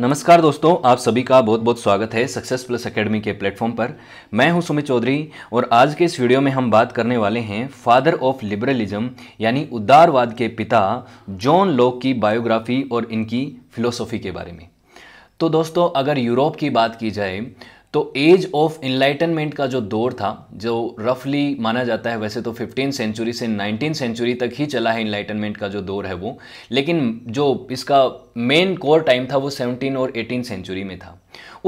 नमस्कार दोस्तों आप सभी का बहुत बहुत स्वागत है सक्सेस प्लस अकेडमी के प्लेटफॉर्म पर मैं हूं सुमित चौधरी और आज के इस वीडियो में हम बात करने वाले हैं फादर ऑफ लिबरलिज्म यानी उदारवाद के पिता जॉन लॉक की बायोग्राफी और इनकी फिलोसॉफी के बारे में तो दोस्तों अगर यूरोप की बात की जाए तो एज ऑफ इनलाइटनमेंट का जो दौर था जो रफली माना जाता है वैसे तो फिफ्टीन सेंचुरी से नाइनटीन सेंचुरी तक ही चला है इनलाइटनमेंट का जो दौर है वो लेकिन जो इसका मेन कोर टाइम था वो सेवनटीन और एटीन सेंचुरी में था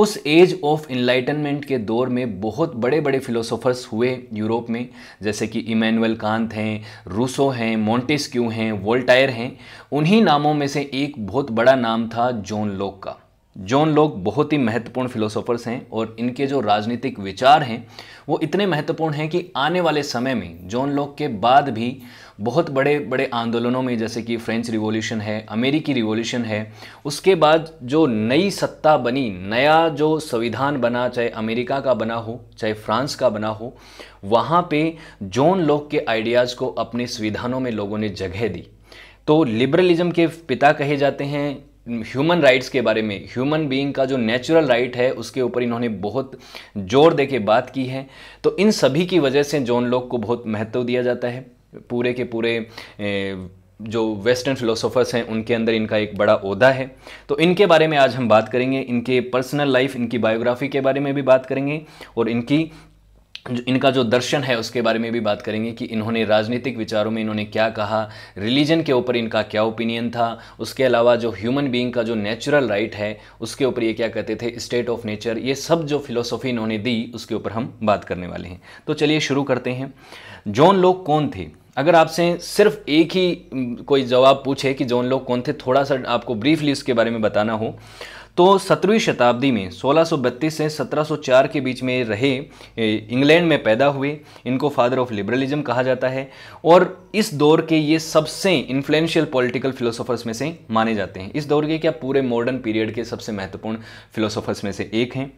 उस एज ऑफ इनलाइटनमेंट के दौर में बहुत बड़े बड़े फिलोसोफर्स हुए यूरोप में जैसे कि इमैनुअल कांत हैं रूसो हैं मोन्टेस्क्यू हैं वोल्टायर हैं उन्हीं नामों में से एक बहुत बड़ा नाम था जॉन लॉक का जॉन लोग बहुत ही महत्वपूर्ण फिलोसोफर्स हैं और इनके जो राजनीतिक विचार हैं वो इतने महत्वपूर्ण हैं कि आने वाले समय में जॉन लोग के बाद भी बहुत बड़े बड़े आंदोलनों में जैसे कि फ्रेंच रिवॉल्यूशन है अमेरिकी रिवॉल्यूशन है उसके बाद जो नई सत्ता बनी नया जो संविधान बना चाहे अमेरिका का बना हो चाहे फ्रांस का बना हो वहाँ पे जॉन लोग के आइडियाज़ को अपने संविधानों में लोगों ने जगह दी तो लिबरलिज्म के पिता कहे जाते हैं ह्यूमन राइट्स के बारे में ह्यूमन बीइंग का जो नेचुरल राइट है उसके ऊपर इन्होंने बहुत जोर दे के बात की है तो इन सभी की वजह से जॉन लोक को बहुत महत्व दिया जाता है पूरे के पूरे जो वेस्टर्न फिलोसोफर्स हैं उनके अंदर इनका एक बड़ा अहदा है तो इनके बारे में आज हम बात करेंगे इनके पर्सनल लाइफ इनकी बायोग्राफी के बारे में भी बात करेंगे और इनकी इनका जो दर्शन है उसके बारे में भी बात करेंगे कि इन्होंने राजनीतिक विचारों में इन्होंने क्या कहा रिलीजन के ऊपर इनका क्या ओपिनियन था उसके अलावा जो ह्यूमन बीइंग का जो नेचुरल राइट है उसके ऊपर ये क्या कहते थे स्टेट ऑफ नेचर ये सब जो फिलोसॉफी इन्होंने दी उसके ऊपर हम बात करने वाले हैं तो चलिए शुरू करते हैं जॉन लोग कौन थे अगर आपसे सिर्फ एक ही कोई जवाब पूछे कि जॉन लोग कौन थे थोड़ा सा आपको ब्रीफली उसके बारे में बताना हो तो सत्रहवीं शताब्दी में 1632 से 1704 के बीच में रहे इंग्लैंड में पैदा हुए इनको फादर ऑफ लिबरलिज्म कहा जाता है और इस दौर के ये सबसे इन्फ्लुएंशियल पॉलिटिकल फिलोसोफर्स में से माने जाते हैं इस दौर के क्या पूरे मॉडर्न पीरियड के सबसे महत्वपूर्ण फिलोसोफर्स में से एक हैं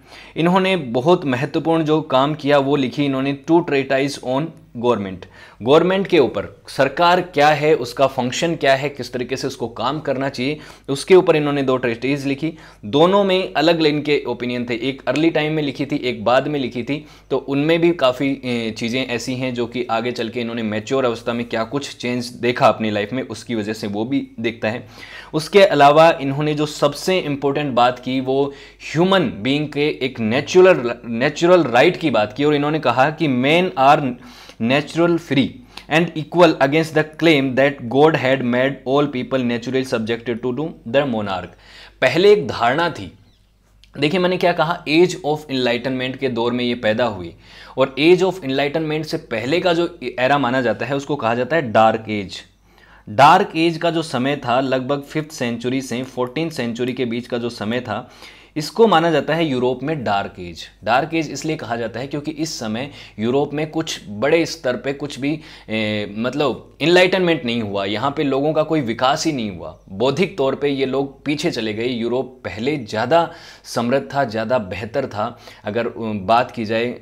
इन्होंने बहुत महत्वपूर्ण जो काम किया वो लिखी इन्होंने two treatise on government government के ऊपर सरकार क्या है उसका फंक्शन क्या है किस तरीके से उसको काम करना चाहिए उसके ऊपर इन्होंने दो ट्रेस्टीज लिखी दोनों में अलग लाइन के ओपिनियन थे एक अर्ली टाइम में लिखी थी एक बाद में लिखी थी तो उनमें भी काफ़ी चीज़ें ऐसी हैं जो कि आगे चल के इन्होंने मेच्योर अवस्था में क्या कुछ चेंज देखा अपनी लाइफ में उसकी वजह से वो भी देखता है उसके अलावा इन्होंने जो सबसे इम्पोर्टेंट बात की वो ह्यूमन बींग के एक नेचुरल नेचुरल राइट की बात की और इन्होंने कहा कि man are free and and equal against the claim that God had made all people naturally subjected to their monarch. पहले एक धारणा थी देखिए मैंने क्या कहा एज ऑफ इनलाइटनमेंट के दौर में ये पैदा हुई और एज ऑफ इनलाइटनमेंट से पहले का जो एरा माना जाता है उसको कहा जाता है डार्क एज डार्क एज का जो समय था लगभग फिफ्थ सेंचुरी से फोर्टीन सेंचुरी के बीच का जो समय था इसको माना जाता है यूरोप में डार्क एज डार्क एज इसलिए कहा जाता है क्योंकि इस समय यूरोप में कुछ बड़े स्तर पे कुछ भी ए, मतलब इनलाइटनमेंट नहीं हुआ यहाँ पे लोगों का कोई विकास ही नहीं हुआ बौद्धिक तौर पे ये लोग पीछे चले गए यूरोप पहले ज़्यादा समृद्ध था ज़्यादा बेहतर था अगर बात की जाए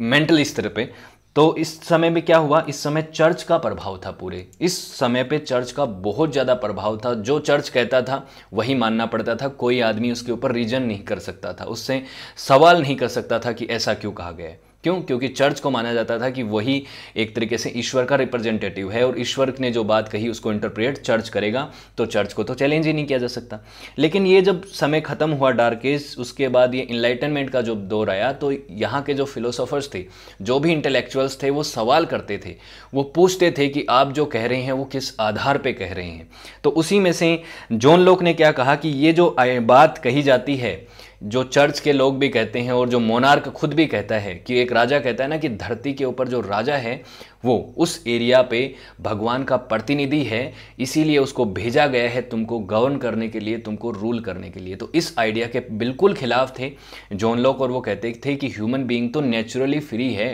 मेंटल स्तर पर तो इस समय में क्या हुआ इस समय चर्च का प्रभाव था पूरे इस समय पे चर्च का बहुत ज़्यादा प्रभाव था जो चर्च कहता था वही मानना पड़ता था कोई आदमी उसके ऊपर रीजन नहीं कर सकता था उससे सवाल नहीं कर सकता था कि ऐसा क्यों कहा गया है क्यों क्योंकि चर्च को माना जाता था कि वही एक तरीके से ईश्वर का रिप्रेजेंटेटिव है और ईश्वर ने जो बात कही उसको इंटरप्रेट चर्च करेगा तो चर्च को तो चैलेंज ही नहीं किया जा सकता लेकिन ये जब समय ख़त्म हुआ डार्क एज उसके बाद ये इन्लाइटनमेंट का जो दौर आया तो यहाँ के जो फिलोसोफर्स थे जो भी इंटेलेक्चुअल्स थे वो सवाल करते थे वो पूछते थे कि आप जो कह रहे हैं वो किस आधार पर कह रहे हैं तो उसी में से जॉन लोक ने क्या कहा कि ये जो बात कही जाती है जो चर्च के लोग भी कहते हैं और जो मोनार्क खुद भी कहता है कि एक राजा कहता है ना कि धरती के ऊपर जो राजा है वो उस एरिया पे भगवान का प्रतिनिधि है इसीलिए उसको भेजा गया है तुमको गवर्न करने के लिए तुमको रूल करने के लिए तो इस आइडिया के बिल्कुल खिलाफ थे जॉन लॉक और वो कहते थे कि ह्यूमन बीइंग तो नेचुरली फ्री है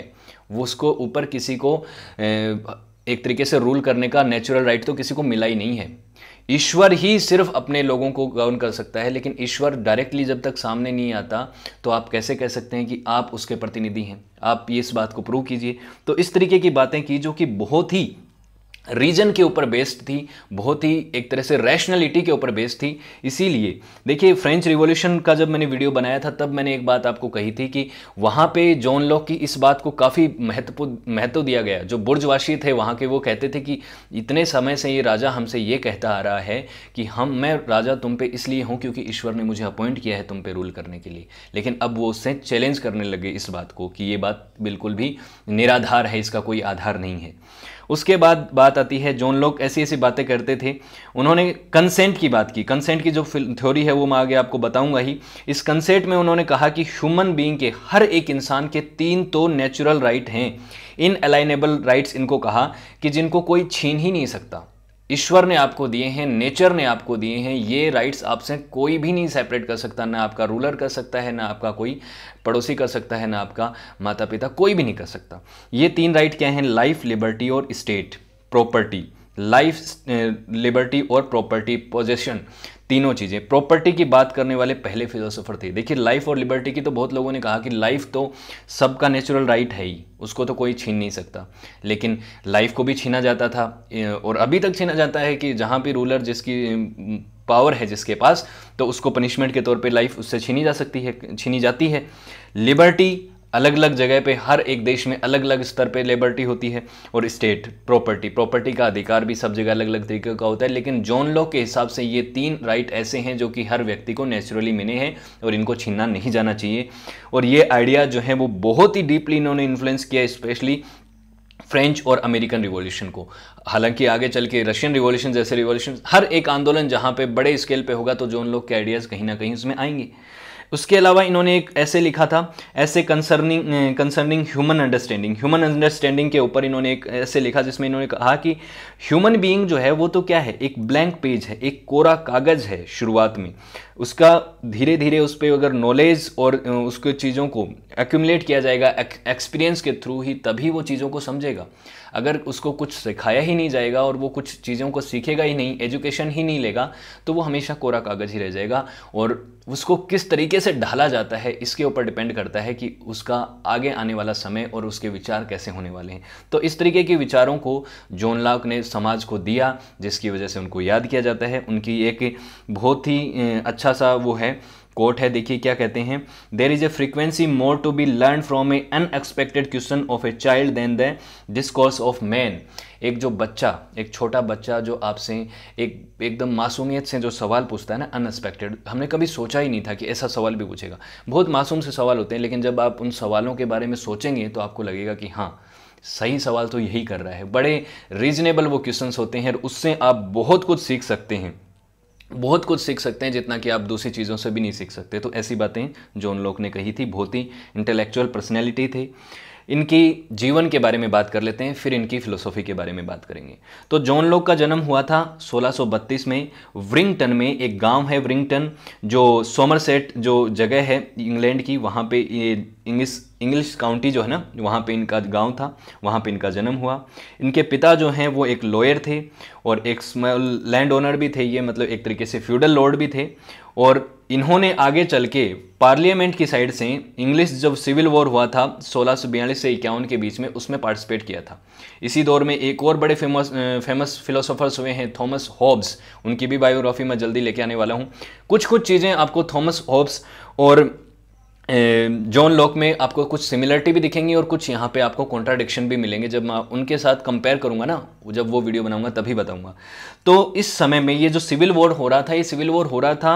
वो उसको ऊपर किसी को एक तरीके से रूल करने का नेचुरल राइट तो किसी को मिला ही नहीं है ईश्वर ही सिर्फ अपने लोगों को गवर्न कर सकता है लेकिन ईश्वर डायरेक्टली जब तक सामने नहीं आता तो आप कैसे कह सकते हैं कि आप उसके प्रतिनिधि हैं आप ये इस बात को प्रूव कीजिए तो इस तरीके की बातें की जो कि बहुत ही रीजन के ऊपर बेस्ड थी बहुत ही एक तरह से रैशनलिटी के ऊपर बेस्ड थी इसीलिए देखिए फ्रेंच रिवॉल्यूशन का जब मैंने वीडियो बनाया था तब मैंने एक बात आपको कही थी कि वहाँ पे जॉन लॉक की इस बात को काफ़ी महत्वपूर्ण महत्व दिया गया जो बुर्जवासी थे वहाँ के वो कहते थे कि इतने समय से ये राजा हमसे ये कहता आ रहा है कि हम मैं राजा तुम पे इसलिए हूँ क्योंकि ईश्वर ने मुझे अपॉइंट किया है तुम पे रूल करने के लिए लेकिन अब वो उससे चैलेंज करने लगे इस बात को कि ये बात बिल्कुल भी निराधार है इसका कोई आधार नहीं है उसके बाद बात आती है जो लोग ऐसी ऐसी बातें करते थे उन्होंने कंसेंट की बात की कंसेंट की जो थ्योरी है वो मैं आगे आपको बताऊंगा ही इस कंसेंट में उन्होंने कहा कि ह्यूमन बीइंग के हर एक इंसान के तीन तो नेचुरल राइट हैं इन अलाइनेबल राइट्स इनको कहा कि जिनको कोई छीन ही नहीं सकता ईश्वर ने आपको दिए हैं नेचर ने आपको दिए हैं ये राइट्स आपसे कोई भी नहीं सेपरेट कर सकता ना आपका रूलर कर सकता है ना आपका कोई पड़ोसी कर सकता है ना आपका माता पिता कोई भी नहीं कर सकता ये तीन राइट क्या हैं लाइफ लिबर्टी और स्टेट प्रॉपर्टी लाइफ लिबर्टी और प्रॉपर्टी पोजेशन तीनों चीज़ें प्रॉपर्टी की बात करने वाले पहले फिलोसोफर थे देखिए लाइफ और लिबर्टी की तो बहुत लोगों ने कहा कि लाइफ तो सबका नेचुरल राइट है ही उसको तो कोई छीन नहीं सकता लेकिन लाइफ को भी छीना जाता था और अभी तक छीना जाता है कि जहाँ भी रूलर जिसकी पावर है जिसके पास तो उसको पनिशमेंट के तौर पे लाइफ उससे छीनी जा सकती है छीनी जाती है लिबर्टी अलग अलग जगह पे हर एक देश में अलग अलग स्तर पे लिबर्टी होती है और स्टेट प्रॉपर्टी प्रॉपर्टी का अधिकार भी सब जगह अलग अलग तरीके का होता है लेकिन जॉन लॉ के हिसाब से ये तीन राइट ऐसे हैं जो कि हर व्यक्ति को नेचुरली मिले हैं और इनको छीनना नहीं जाना चाहिए और ये आइडिया जो है वो बहुत ही डीपली इन्होंने इन्फ्लुएंस किया स्पेशली फ्रेंच और अमेरिकन रिवॉल्यूशन को हालांकि आगे चल के रशियन रिवॉल्यूशन जैसे रिवॉल्यूशन हर एक आंदोलन जहाँ पे बड़े स्केल पे होगा तो जो उन लोग के आइडियाज़ कहीं ना कहीं उसमें आएंगे उसके अलावा इन्होंने एक ऐसे लिखा था essay concerning concerning human understanding human understanding के ऊपर इन्होंने एक ऐसे लिखा जिसमें इन्होंने कहा कि ह्यूमन बीइंग जो है वो तो क्या है एक ब्लैंक पेज है एक कोरा कागज़ है शुरुआत में उसका धीरे धीरे उस पर अगर नॉलेज और उसके चीज़ों को एक्यूमलेट किया जाएगा एक्सपीरियंस के थ्रू ही तभी वो चीज़ों को समझेगा अगर उसको कुछ सिखाया ही नहीं जाएगा और वो कुछ चीज़ों को सीखेगा ही नहीं एजुकेशन ही नहीं लेगा तो वो हमेशा कोरा कागज़ ही रह जाएगा और उसको किस तरीके से ढाला जाता है इसके ऊपर डिपेंड करता है कि उसका आगे आने वाला समय और उसके विचार कैसे होने वाले हैं तो इस तरीके के विचारों को जोन लाक ने समाज को दिया जिसकी वजह से उनको याद किया जाता है उनकी एक बहुत ही अच्छा सा वो है कोट है देखिए क्या कहते हैं there is a frequency more to be learn from a unexpected question of a child than the discourse of man एक जो बच्चा एक छोटा बच्चा जो आपसे एक एकदम मासूमियत से जो सवाल पूछता है ना अनएक्सपेक्टेड हमने कभी सोचा ही नहीं था कि ऐसा सवाल भी पूछेगा बहुत मासूम से सवाल होते हैं लेकिन जब आप उन सवालों के बारे में सोचेंगे तो आपको लगेगा कि हाँ सही सवाल तो यही कर रहा है बड़े रीजनेबल वो क्वेश्चंस होते हैं और उससे आप बहुत कुछ सीख सकते हैं बहुत कुछ सीख सकते हैं जितना कि आप दूसरी चीज़ों से भी नहीं सीख सकते तो ऐसी बातें जॉन लोक ने कही थी बहुत ही इंटेलेक्चुअल पर्सनैलिटी थे इनकी जीवन के बारे में बात कर लेते हैं फिर इनकी फिलोसॉफी के बारे में बात करेंगे तो जॉन लोक का जन्म हुआ था 1632 में व्रिंगटन में एक गांव है व्रिंगटन जो सोमरसेट जो जगह है इंग्लैंड की वहाँ पे ये इंग्लिश इंग्लिश काउंटी जो है ना वहाँ पे इनका गांव था वहाँ पे इनका जन्म हुआ इनके पिता जो हैं वो एक लॉयर थे और एक लैंड ओनर भी थे ये मतलब एक तरीके से फ्यूडल लॉर्ड भी थे और इन्होंने आगे चल के पार्लियामेंट की साइड से इंग्लिश जब सिविल वॉर हुआ था सोलह से इक्यावन के बीच में उसमें पार्टिसिपेट किया था इसी दौर में एक और बड़े फेमस फेमस फिलोसोफर्स हुए हैं थॉमस हॉब्स उनकी भी बायोग्राफी मैं जल्दी लेके आने वाला हूँ कुछ कुछ चीज़ें आपको थॉमस हॉब्स और जॉन लॉक में आपको कुछ सिमिलरिटी भी दिखेंगी और कुछ यहाँ पे आपको कॉन्ट्राडिक्शन भी मिलेंगे जब मैं उनके साथ कंपेयर करूँगा ना जब वो वीडियो बनाऊँगा तभी बताऊँगा तो इस समय में ये जो सिविल वॉर हो रहा था ये सिविल वॉर हो रहा था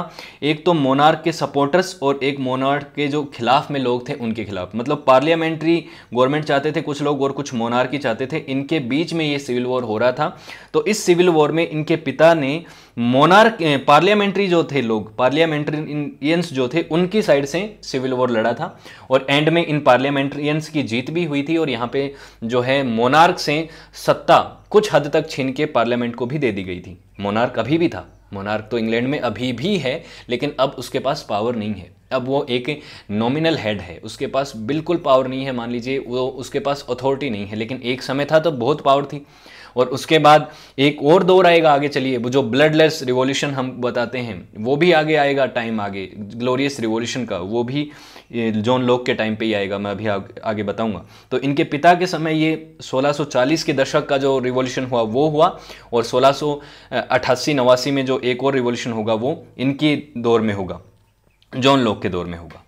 एक तो मोनार्क के सपोर्टर्स और एक मोनार्क के जो खिलाफ में लोग थे उनके खिलाफ मतलब पार्लियामेंट्री गवर्नमेंट चाहते थे कुछ लोग और कुछ मोनार्क ही चाहते थे इनके बीच में ये सिविल वॉर हो रहा था तो इस सिविल वॉर में इनके पिता ने मोनार्क पार्लियामेंट्री जो थे लोग पार्लियामेंट्रियंस जो थे उनकी साइड से सिविल वॉर लड़ा था और एंड में इन पार्लियामेंट्रियंस की जीत भी हुई थी और यहाँ पे जो है मोनार्क से सत्ता कुछ हद तक छीन के पार्लियामेंट को भी दे दी गई थी मोनार्क अभी भी था मोनार्क तो इंग्लैंड में अभी भी है लेकिन अब उसके पास पावर नहीं है अब वो एक नॉमिनल हेड है उसके पास बिल्कुल पावर नहीं है मान लीजिए वो उसके पास अथॉरिटी नहीं है लेकिन एक समय था तो बहुत पावर थी और उसके बाद एक और दौर आएगा आगे चलिए वो जो ब्लडलेस रिवॉल्यूशन हम बताते हैं वो भी आगे आएगा टाइम आगे ग्लोरियस रिवॉल्यूशन का वो भी ये जॉन लोक के टाइम पे ही आएगा मैं अभी आग, आगे बताऊंगा तो इनके पिता के समय ये 1640 के दशक का जो रिवॉल्यूशन हुआ वो हुआ और सोलह नवासी में जो एक और रिवॉल्यूशन होगा वो इनके दौर में होगा जॉन लोक के दौर में होगा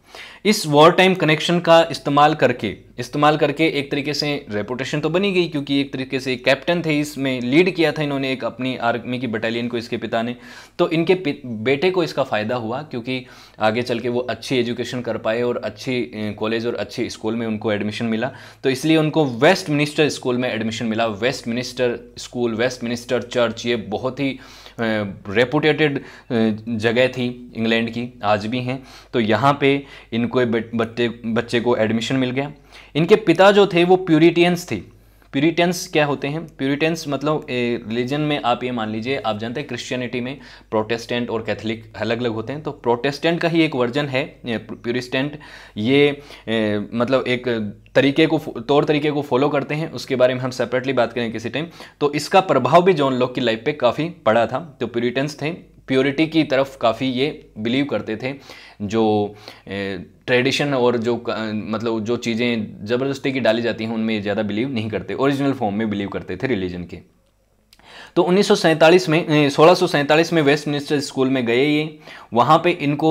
इस वॉर टाइम कनेक्शन का इस्तेमाल करके इस्तेमाल करके एक तरीके से रेपुटेशन तो बनी गई क्योंकि एक तरीके से कैप्टन थे इसमें लीड किया था इन्होंने एक अपनी आर्मी की बटालियन को इसके पिता ने तो इनके बेटे को इसका फ़ायदा हुआ क्योंकि आगे चल के वो अच्छी एजुकेशन कर पाए और अच्छी कॉलेज और अच्छे स्कूल में उनको एडमिशन मिला तो इसलिए उनको वेस्ट मिनिस्टर स्कूल में एडमिशन मिला Westminster school Westminster church ये बहुत ही रेपुटेटेड जगह थी इंग्लैंड की आज भी हैं तो यहाँ पे इनको बच्चे बच्चे को एडमिशन मिल गया इनके पिता जो थे वो प्यूरिटियंस थी प्यूरिटेंस क्या होते हैं प्यूरिटेंस मतलब रिलीजन में आप ये मान लीजिए आप जानते हैं क्रिश्चियनिटी में प्रोटेस्टेंट और कैथलिक अलग अलग होते हैं तो प्रोटेस्टेंट का ही एक वर्जन है प्यूरिस्टेंट ये ए, मतलब एक तरीके को तौर तरीके को फॉलो करते हैं उसके बारे में हम सेपरेटली बात करें किसी टाइम तो इसका प्रभाव भी जॉन लॉक की लाइफ पे काफ़ी पड़ा था तो प्यूरिटेंस थे प्योरिटी की तरफ काफ़ी ये बिलीव करते थे जो ट्रेडिशन और जो मतलब जो चीज़ें ज़बरदस्ती की डाली जाती हैं उनमें ज़्यादा बिलीव नहीं करते ओरिजिनल फॉर्म में बिलीव करते थे रिलीजन के तो उन्नीस में सोलह में वेस्ट मिनिस्टर स्कूल में गए ये वहाँ पे इनको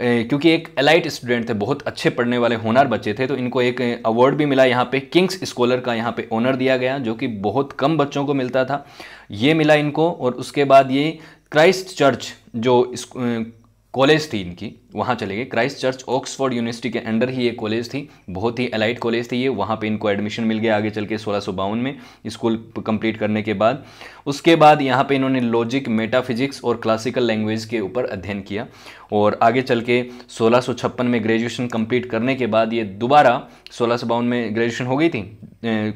क्योंकि एक एलाइट स्टूडेंट थे बहुत अच्छे पढ़ने वाले होनार बच्चे थे तो इनको एक अवार्ड भी मिला यहाँ पे किंग्स स्कॉलर का यहाँ पे ऑनर दिया गया जो कि बहुत कम बच्चों को मिलता था ये मिला इनको और उसके बाद ये क्राइस्ट चर्च जो कॉलेज थी इनकी वहाँ चले गए क्राइस्ट चर्च ऑक्सफोर्ड यूनिवर्सिटी के अंडर ही ये कॉलेज थी बहुत ही अलाइट कॉलेज थी ये वहाँ पे इनको एडमिशन मिल गया आगे चल के सोलह में स्कूल कंप्लीट करने के बाद उसके बाद यहाँ पे इन्होंने लॉजिक मेटाफिजिक्स और क्लासिकल लैंग्वेज के ऊपर अध्ययन किया और आगे चल के सोलह में ग्रेजुएशन कंप्लीट करने के बाद ये दोबारा सोलह में ग्रेजुएशन हो गई थी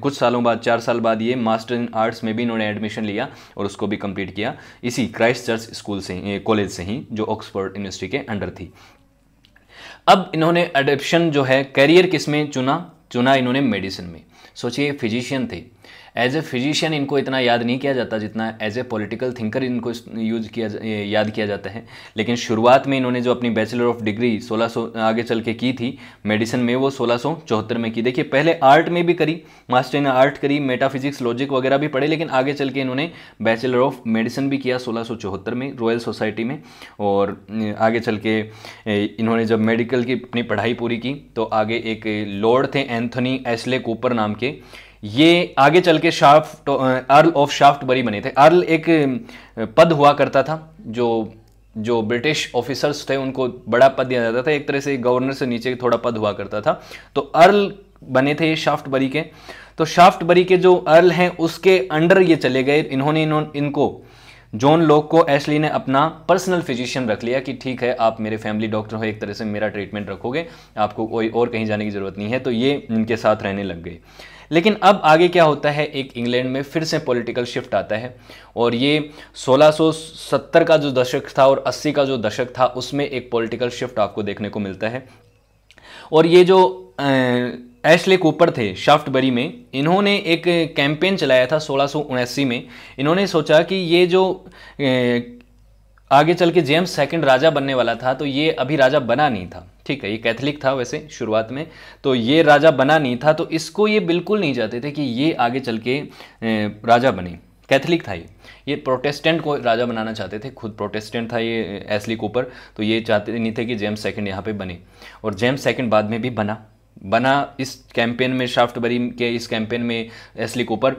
कुछ सालों बाद चार साल बाद ये मास्टर इन आर्ट्स में भी इन्होंने एडमिशन लिया और उसको भी कंप्लीट किया इसी क्राइस्ट चर्च स्कूल से कॉलेज से ही जो ऑक्सफोर्ड यूनिवर्सिटी के अंडर थी अब इन्होंने एडप्शन जो है करियर किस में चुना चुना इन्होंने मेडिसिन में सोचिए फिजिशियन थे एज ए फिजिशियन इनको इतना याद नहीं किया जाता जितना एज ए पॉलिटिकल थिंकर इनको यूज किया याद किया जाता है लेकिन शुरुआत में इन्होंने जो अपनी बैचलर ऑफ डिग्री 1600 आगे चल के की थी मेडिसिन में वो सोलह में की देखिए पहले आर्ट में भी करी मास्टर इन आर्ट करी मेटाफिजिक्स लॉजिक वगैरह भी पढ़े लेकिन आगे चल के इन्होंने बैचलर ऑफ मेडिसिन भी किया सोलह में रॉयल सोसाइटी में और आगे चल के इन्होंने जब मेडिकल की अपनी पढ़ाई पूरी की तो आगे एक लॉर्ड थे एंथनी एसले कूपर नाम के ये आगे चल के शाफ्ट अर्ल ऑफ शाफ्ट बरी बने थे अर्ल एक पद हुआ करता था जो जो ब्रिटिश ऑफिसर्स थे उनको बड़ा पद दिया जाता था एक तरह से गवर्नर से नीचे थोड़ा पद हुआ करता था तो अर्ल बने थे ये शाफ्ट बरी के तो शाफ्ट बरी के जो अर्ल हैं उसके अंडर ये चले गए इन्होंने इन्होंने इनको जॉन लोक को एशली ने अपना पर्सनल फिजिशियन रख लिया कि ठीक है आप मेरे फैमिली डॉक्टर हो एक तरह से मेरा ट्रीटमेंट रखोगे आपको कोई और कहीं जाने की ज़रूरत नहीं है तो ये इनके साथ रहने लग गए लेकिन अब आगे क्या होता है एक इंग्लैंड में फिर से पॉलिटिकल शिफ्ट आता है और ये 1670 का जो दशक था और 80 का जो दशक था उसमें एक पॉलिटिकल शिफ्ट आपको देखने को मिलता है और ये जो एशले कूपर थे शाफ्टबरी में इन्होंने एक कैंपेन चलाया था सोलह में इन्होंने सोचा कि ये जो आगे चल के जेम्स सेकंड राजा बनने वाला था तो ये अभी राजा बना नहीं था ठीक है ये कैथलिक था वैसे शुरुआत में तो ये राजा बना नहीं था तो इसको ये बिल्कुल नहीं चाहते थे कि ये आगे चल के राजा बने कैथलिक था ये ये प्रोटेस्टेंट को राजा बनाना चाहते थे खुद प्रोटेस्टेंट था ये एसली कोपर तो ये चाहते नहीं थे कि जेम्स सेकंड यहाँ पे बने और जेम्स सेकंड बाद में भी बना बना इस कैंपेन में शाफ्टबरी के इस कैंपेन में एसली कोपर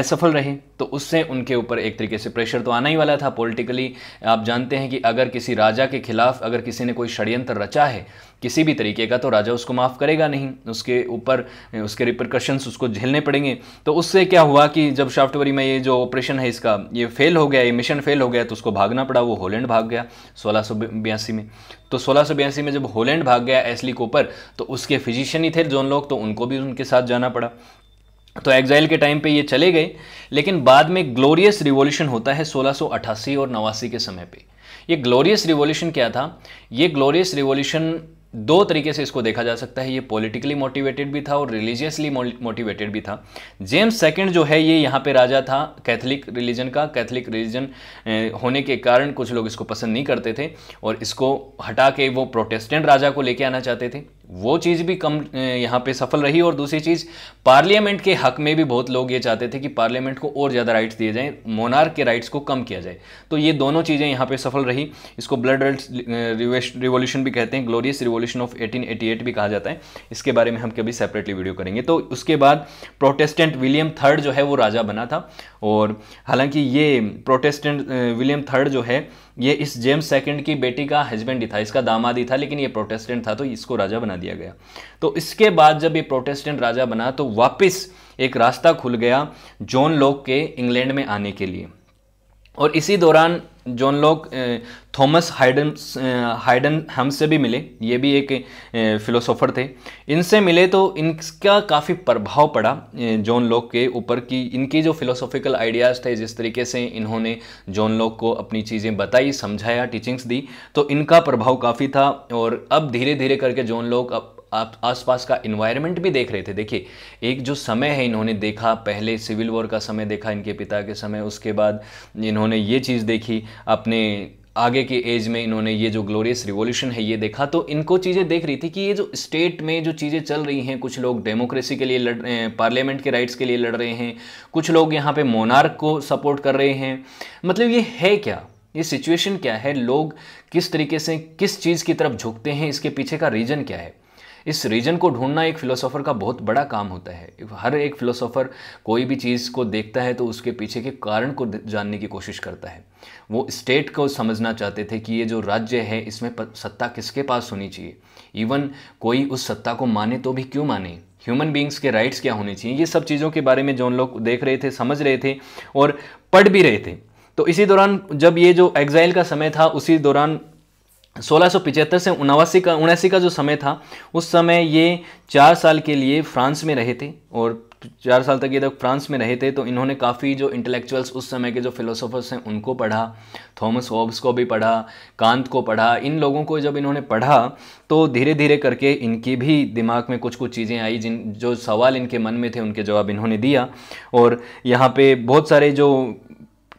असफल रहे तो उससे उनके ऊपर एक तरीके से प्रेशर तो आना ही वाला था पॉलिटिकली आप जानते हैं कि अगर किसी राजा के खिलाफ अगर किसी ने कोई षड्यंत्र रचा है किसी भी तरीके का तो राजा उसको माफ़ करेगा नहीं उसके ऊपर उसके रिप्रिकॉशंस उसको झेलने पड़ेंगे तो उससे क्या हुआ कि जब शाफ्टवरी में ये जो ऑपरेशन है इसका ये फेल हो गया ये मिशन फेल हो गया तो उसको भागना पड़ा वो होलैंड भाग गया सोलह में तो सोलह में जब होलैंड भाग गया एसली कोपर तो उसके फिजिशियन ही थे जोन लोग तो उनको भी उनके साथ जाना पड़ा तो एग्जाइल के टाइम पे ये चले गए लेकिन बाद में ग्लोरियस रिवॉल्यूशन होता है 1688 और नवासी के समय पे ये ग्लोरियस रिवॉल्यूशन क्या था ये ग्लोरियस रिवॉल्यूशन दो तरीके से इसको देखा जा सकता है ये पॉलिटिकली मोटिवेटेड भी था और रिलीजियसली मोटिवेटेड भी था जेम्स सेकेंड जो है ये यहाँ पे राजा था कैथलिक रिलीजन का कैथलिक रिलीजन होने के कारण कुछ लोग इसको पसंद नहीं करते थे और इसको हटा के वो प्रोटेस्टेंट राजा को लेके आना चाहते थे वो चीज़ भी कम यहाँ पे सफल रही और दूसरी चीज़ पार्लियामेंट के हक में भी बहुत लोग ये चाहते थे कि पार्लियामेंट को और ज़्यादा राइट्स दिए जाएं मोनार के राइट्स को कम किया जाए तो ये दोनों चीज़ें यहाँ पे सफल रही इसको ब्लड रेड रिवोल्यूशन भी कहते हैं ग्लोरियस रिवोल्यूशन ऑफ 1888 भी कहा जाता है इसके बारे में हम कभी सेपरेटली वीडियो करेंगे तो उसके बाद प्रोटेस्टेंट विलियम थर्ड जो है वो राजा बना था और हालांकि ये प्रोटेस्टेंट विलियम थर्ड जो है ये इस जेम्स सेकंड की बेटी का हस्बैंड था इसका ही था लेकिन ये प्रोटेस्टेंट था तो इसको राजा बना दिया गया तो इसके बाद जब ये प्रोटेस्टेंट राजा बना तो वापस एक रास्ता खुल गया जॉन लॉक के इंग्लैंड में आने के लिए और इसी दौरान जॉन लोक थॉमस हाइडन हाइडन हम से भी मिले ये भी एक फिलोसोफर थे इनसे मिले तो इनका काफ़ी प्रभाव पड़ा जॉन लोक के ऊपर कि इनकी जो फिलोसॉफिकल आइडियाज़ थे जिस तरीके से इन्होंने जॉन लोक को अपनी चीज़ें बताई समझाया टीचिंग्स दी तो इनका प्रभाव काफ़ी था और अब धीरे धीरे करके जॉन लोक अब आप आसपास का इन्वायरमेंट भी देख रहे थे देखिए एक जो समय है इन्होंने देखा पहले सिविल वॉर का समय देखा इनके पिता के समय उसके बाद इन्होंने ये चीज़ देखी अपने आगे के एज में इन्होंने ये जो ग्लोरियस रिवॉल्यूशन है ये देखा तो इनको चीज़ें देख रही थी कि ये जो स्टेट में जो चीज़ें चल रही हैं कुछ लोग डेमोक्रेसी के लिए लड़ रहे हैं पार्लियामेंट के राइट्स के लिए लड़ रहे हैं कुछ लोग यहाँ पे मोनार्क को सपोर्ट कर रहे हैं मतलब ये है क्या ये सिचुएशन क्या है लोग किस तरीके से किस चीज़ की तरफ झुकते हैं इसके पीछे का रीज़न क्या है इस रीजन को ढूंढना एक फ़िलोसोफ़र का बहुत बड़ा काम होता है हर एक फ़िलोसोफ़र कोई भी चीज़ को देखता है तो उसके पीछे के कारण को जानने की कोशिश करता है वो स्टेट को समझना चाहते थे कि ये जो राज्य है इसमें सत्ता किसके पास होनी चाहिए इवन कोई उस सत्ता को माने तो भी क्यों माने ह्यूमन बींग्स के राइट्स क्या होने चाहिए ये सब चीज़ों के बारे में जो लोग देख रहे थे समझ रहे थे और पढ़ भी रहे थे तो इसी दौरान जब ये जो एग्जाइल का समय था उसी दौरान सोलह से उनासी का उनासी का जो समय था उस समय ये चार साल के लिए फ्रांस में रहे थे और चार साल तक ये तक फ्रांस में रहे थे तो इन्होंने काफ़ी जो इंटेलेक्चुअल्स उस समय के जो फिलोसोफर्स हैं उनको पढ़ा थॉमस हॉब्स को भी पढ़ा कांत को पढ़ा इन लोगों को जब इन्होंने पढ़ा तो धीरे धीरे करके इनकी भी दिमाग में कुछ कुछ चीज़ें आई जिन जो सवाल इनके मन में थे उनके जवाब इन्होंने दिया और यहाँ पे बहुत सारे जो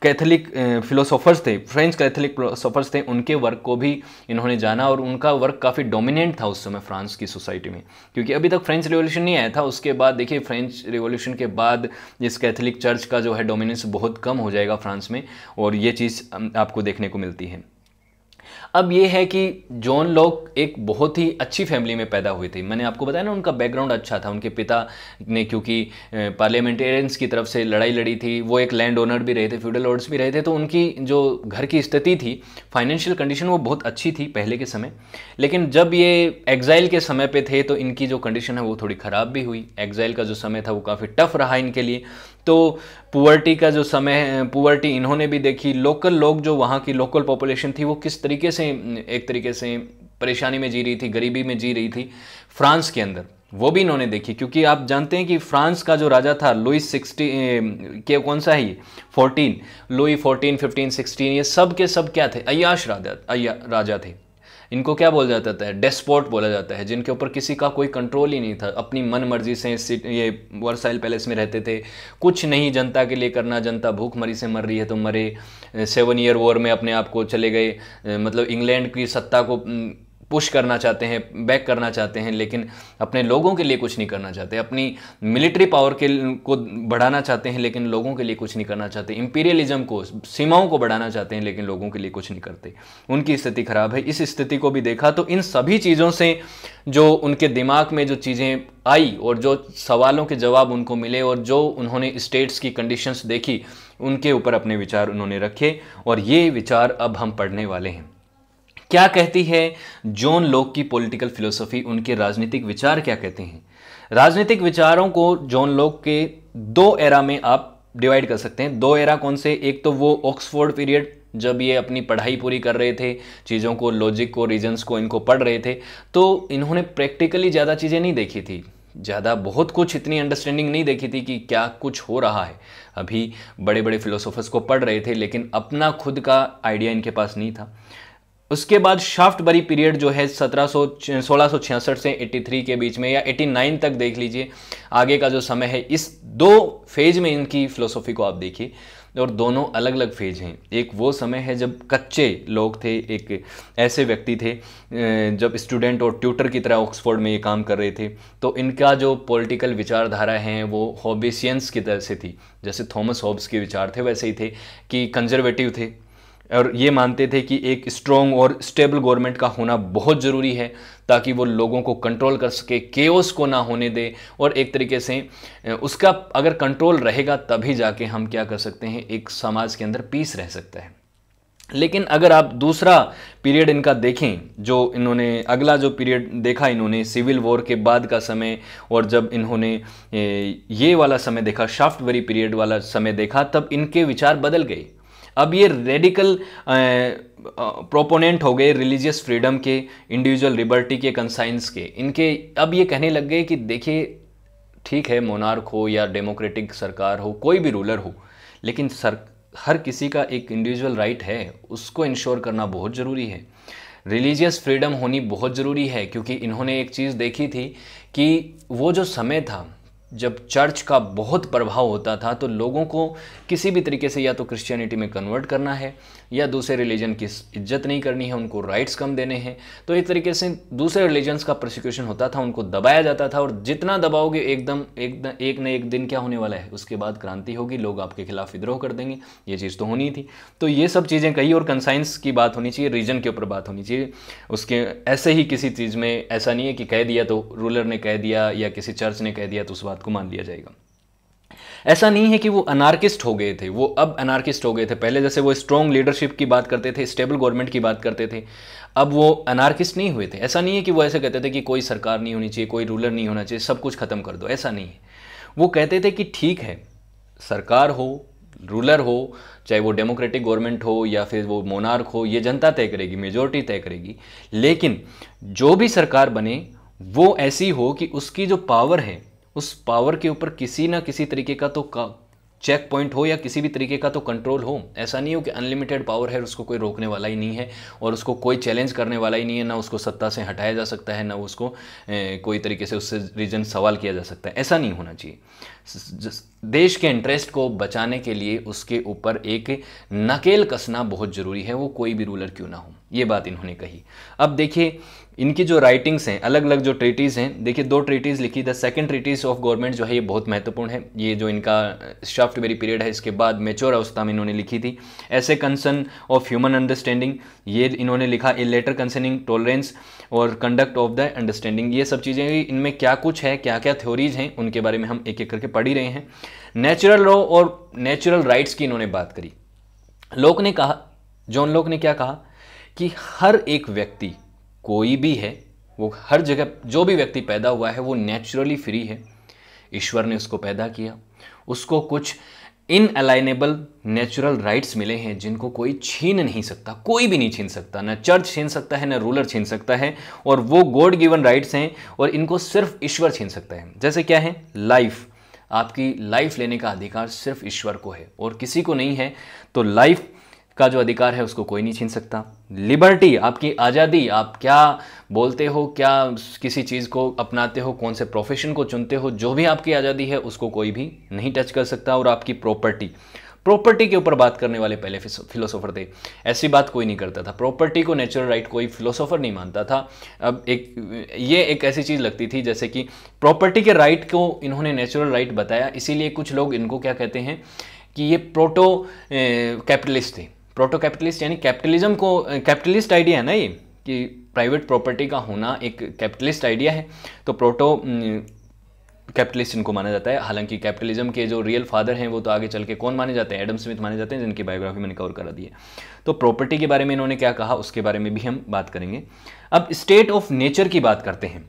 कैथलिक फिलोसोफर्स थे फ्रेंच कैथलिक फिलोसोफर्स थे उनके वर्क को भी इन्होंने जाना और उनका वर्क काफ़ी डोमिनेंट था उस समय फ्रांस की सोसाइटी में क्योंकि अभी तक फ्रेंच रिवोल्यूशन नहीं आया था उसके बाद देखिए फ्रेंच रिवोल्यूशन के बाद इस कैथलिक चर्च का जो है डोमिनेंस बहुत कम हो जाएगा फ्रांस में और ये चीज़ आपको देखने को मिलती है अब ये है कि जॉन लॉक एक बहुत ही अच्छी फैमिली में पैदा हुए थे मैंने आपको बताया ना उनका बैकग्राउंड अच्छा था उनके पिता ने क्योंकि पार्लियामेंटेरियंस की तरफ से लड़ाई लड़ी थी वो एक लैंड ओनर भी रहे थे फ्यूडल लॉर्ड्स भी रहे थे तो उनकी जो घर की स्थिति थी फाइनेंशियल कंडीशन वो बहुत अच्छी थी पहले के समय लेकिन जब ये एग्जाइल के समय पर थे तो इनकी जो कंडीशन है वो थोड़ी ख़राब भी हुई एग्जाइल का जो समय था वो काफ़ी टफ रहा इनके लिए तो पुअर्टी का जो समय है पुअर्टी इन्होंने भी देखी लोकल लोग जो वहाँ की लोकल पॉपुलेशन थी वो किस तरीके से एक तरीके से परेशानी में जी रही थी गरीबी में जी रही थी फ्रांस के अंदर वो भी इन्होंने देखी क्योंकि आप जानते हैं कि फ्रांस का जो राजा था लुई सिक्सटी के कौन सा है ये fourteen Louis fourteen fifteen sixteen ये सब के सब क्या थे अयाश राजा राजा थे इनको क्या बोला जाता था डेस्पोट बोला जाता है जिनके ऊपर किसी का कोई कंट्रोल ही नहीं था अपनी मन मर्जी से ये वर्साइल पैलेस में रहते थे कुछ नहीं जनता के लिए करना जनता भूखमरी से मर रही है तो मरे सेवन ईयर वॉर में अपने आप को चले गए मतलब इंग्लैंड की सत्ता को पुश करना चाहते हैं बैक करना चाहते हैं लेकिन अपने लोगों के लिए कुछ नहीं करना चाहते अपनी मिलिट्री पावर के को बढ़ाना चाहते हैं लेकिन लोगों के लिए कुछ नहीं करना चाहते इंपीरियलिज्म को सीमाओं को बढ़ाना चाहते हैं लेकिन लोगों के लिए कुछ नहीं करते उनकी स्थिति खराब है इस स्थिति को भी देखा तो इन सभी चीज़ों से जो उनके दिमाग में जो चीज़ें आई और जो सवालों के जवाब उनको मिले और जो उन्होंने स्टेट्स की कंडीशंस देखी उनके ऊपर अपने विचार उन्होंने रखे और ये विचार अब हम पढ़ने वाले हैं क्या कहती है जॉन लोक की पॉलिटिकल फिलोसफी उनके राजनीतिक विचार क्या कहते हैं राजनीतिक विचारों को जॉन लोक के दो एरा में आप डिवाइड कर सकते हैं दो एरा कौन से एक तो वो ऑक्सफोर्ड पीरियड जब ये अपनी पढ़ाई पूरी कर रहे थे चीज़ों को लॉजिक को रीजन्स को इनको पढ़ रहे थे तो इन्होंने प्रैक्टिकली ज़्यादा चीज़ें नहीं देखी थी ज़्यादा बहुत कुछ इतनी अंडरस्टैंडिंग नहीं देखी थी कि क्या कुछ हो रहा है अभी बड़े बड़े फिलोसोफर्स को पढ़ रहे थे लेकिन अपना खुद का आइडिया इनके पास नहीं था उसके बाद शाफ्ट बरी पीरियड जो है सत्रह सौ से 83 के बीच में या 89 तक देख लीजिए आगे का जो समय है इस दो फेज में इनकी फिलोसॉफी को आप देखिए और दोनों अलग अलग फेज हैं एक वो समय है जब कच्चे लोग थे एक ऐसे व्यक्ति थे जब स्टूडेंट और ट्यूटर की तरह ऑक्सफोर्ड में ये काम कर रहे थे तो इनका जो पॉलिटिकल विचारधारा हैं वो हॉबिसियंस की तरह से थी जैसे थॉमस हॉब्स के विचार थे वैसे ही थे कि कंजर्वेटिव थे और ये मानते थे कि एक स्ट्रॉन्ग और स्टेबल गवर्नमेंट का होना बहुत ज़रूरी है ताकि वो लोगों को कंट्रोल कर सके केओस को ना होने दे और एक तरीके से उसका अगर कंट्रोल रहेगा तभी जाके हम क्या कर सकते हैं एक समाज के अंदर पीस रह सकता है लेकिन अगर आप दूसरा पीरियड इनका देखें जो इन्होंने अगला जो पीरियड देखा इन्होंने सिविल वॉर के बाद का समय और जब इन्होंने ये वाला समय देखा वरी पीरियड वाला समय देखा तब इनके विचार बदल गए अब ये रेडिकल प्रोपोनेंट हो गए रिलीजियस फ्रीडम के इंडिविजुअल लिबर्टी के कंसाइंस के इनके अब ये कहने लग गए कि देखिए ठीक है मोनार्क हो या डेमोक्रेटिक सरकार हो कोई भी रूलर हो लेकिन सर हर किसी का एक इंडिविजुअल राइट है उसको इंश्योर करना बहुत ज़रूरी है रिलीजियस फ्रीडम होनी बहुत ज़रूरी है क्योंकि इन्होंने एक चीज़ देखी थी कि वो जो समय था जब चर्च का बहुत प्रभाव होता था तो लोगों को किसी भी तरीके से या तो क्रिश्चियनिटी में कन्वर्ट करना है या दूसरे रिलीजन की इज्जत नहीं करनी है उनको राइट्स कम देने हैं तो एक तरीके से दूसरे रिलीजन्स का प्रोसिक्यूशन होता था उनको दबाया जाता था और जितना दबाओगे एकदम एक, एक न एक दिन क्या होने वाला है उसके बाद क्रांति होगी लोग आपके खिलाफ विद्रोह कर देंगे ये चीज़ तो होनी थी तो ये सब चीज़ें कही और कंसाइंस की बात होनी चाहिए रीजन के ऊपर बात होनी चाहिए उसके ऐसे ही किसी चीज़ में ऐसा नहीं है कि कह दिया तो रूलर ने कह दिया या किसी चर्च ने कह दिया तो उस बात को मान लिया जाएगा ऐसा नहीं है कि वो अनार्किस्ट हो गए थे वो अब अनार्किस्ट हो गए थे पहले जैसे वो स्ट्रॉन्ग लीडरशिप की बात करते थे स्टेबल गवर्नमेंट की बात करते थे अब वो अनार्किस्ट नहीं हुए थे ऐसा नहीं है कि वो ऐसे कहते थे कि कोई सरकार नहीं होनी चाहिए कोई रूलर नहीं होना चाहिए सब कुछ ख़त्म कर दो ऐसा नहीं है वो कहते थे कि ठीक है सरकार हो रूलर हो चाहे वो डेमोक्रेटिक गवर्नमेंट हो या फिर वो मोनार्क हो ये जनता तय करेगी मेजोरिटी तय करेगी लेकिन जो भी सरकार बने वो ऐसी हो कि उसकी जो पावर है उस पावर के ऊपर किसी ना किसी तरीके का तो का चेक पॉइंट हो या किसी भी तरीके का तो कंट्रोल हो ऐसा नहीं हो कि अनलिमिटेड पावर है उसको कोई रोकने वाला ही नहीं है और उसको कोई चैलेंज करने वाला ही नहीं है ना उसको सत्ता से हटाया जा सकता है ना उसको ए, कोई तरीके से उससे रीजन सवाल किया जा सकता है ऐसा नहीं होना चाहिए देश के इंटरेस्ट को बचाने के लिए उसके ऊपर एक नकेल कसना बहुत ज़रूरी है वो कोई भी रूलर क्यों ना हो ये बात इन्होंने कही अब देखिए इनकी जो राइटिंग्स हैं अलग अलग जो ट्रीटीज़ हैं देखिए दो ट्रीटीज़ लिखी the second treatise of government जो है ये बहुत महत्वपूर्ण है ये जो इनका शाफ्ट वेरी पीरियड है इसके बाद मेच्योर अवस्था में इन्होंने लिखी थी ऐसे कंसर्न ऑफ ह्यूमन अंडरस्टैंडिंग ये इन्होंने लिखा ए लेटर कंसर्निंग टॉलरेंस और कंडक्ट ऑफ द अंडरस्टैंडिंग ये सब चीज़ें इनमें क्या कुछ है क्या क्या थ्योरीज हैं उनके बारे में हम एक एक करके पढ़ ही रहे हैं नेचुरल लॉ और नेचुरल राइट्स की इन्होंने बात करी लोक ने कहा जॉन लोक ने क्या कहा कि हर एक व्यक्ति कोई भी है वो हर जगह जो भी व्यक्ति पैदा हुआ है वो नेचुरली फ्री है ईश्वर ने उसको पैदा किया उसको कुछ इन अलाइनेबल नेचुरल राइट्स मिले हैं जिनको कोई छीन नहीं सकता कोई भी नहीं छीन सकता ना चर्च छीन सकता है ना रूलर छीन सकता है और वो गॉड गिवन राइट्स हैं और इनको सिर्फ ईश्वर छीन सकता है जैसे क्या है लाइफ आपकी लाइफ लेने का अधिकार सिर्फ ईश्वर को है और किसी को नहीं है तो लाइफ का जो अधिकार है उसको कोई नहीं छीन सकता लिबर्टी आपकी आज़ादी आप क्या बोलते हो क्या किसी चीज़ को अपनाते हो कौन से प्रोफेशन को चुनते हो जो भी आपकी आज़ादी है उसको कोई भी नहीं टच कर सकता और आपकी प्रॉपर्टी प्रॉपर्टी के ऊपर बात करने वाले पहले फिलोसोफर थे ऐसी बात कोई नहीं करता था प्रॉपर्टी को नेचुरल राइट कोई फिलोसोफर नहीं मानता था अब एक ये एक ऐसी चीज़ लगती थी जैसे कि प्रॉपर्टी के राइट को इन्होंने नेचुरल राइट बताया इसीलिए कुछ लोग इनको क्या कहते हैं कि ये प्रोटो कैपिटलिस्ट थे प्रोटो कैपिटलिस्ट यानी कैपिटलिज्म को कैपिटलिस्ट आइडिया है ना ये कि प्राइवेट प्रॉपर्टी का होना एक कैपिटलिस्ट आइडिया है तो प्रोटो कैपिटलिस्ट इनको माना जाता है हालांकि कैपिटलिज्म के जो रियल फादर हैं वो तो आगे चल के कौन माने जाते हैं एडम स्मिथ माने जाते हैं जिनकी बायोग्राफी मैंने कवर करा दी है तो प्रॉपर्टी के बारे में इन्होंने क्या कहा उसके बारे में भी हम बात करेंगे अब स्टेट ऑफ नेचर की बात करते हैं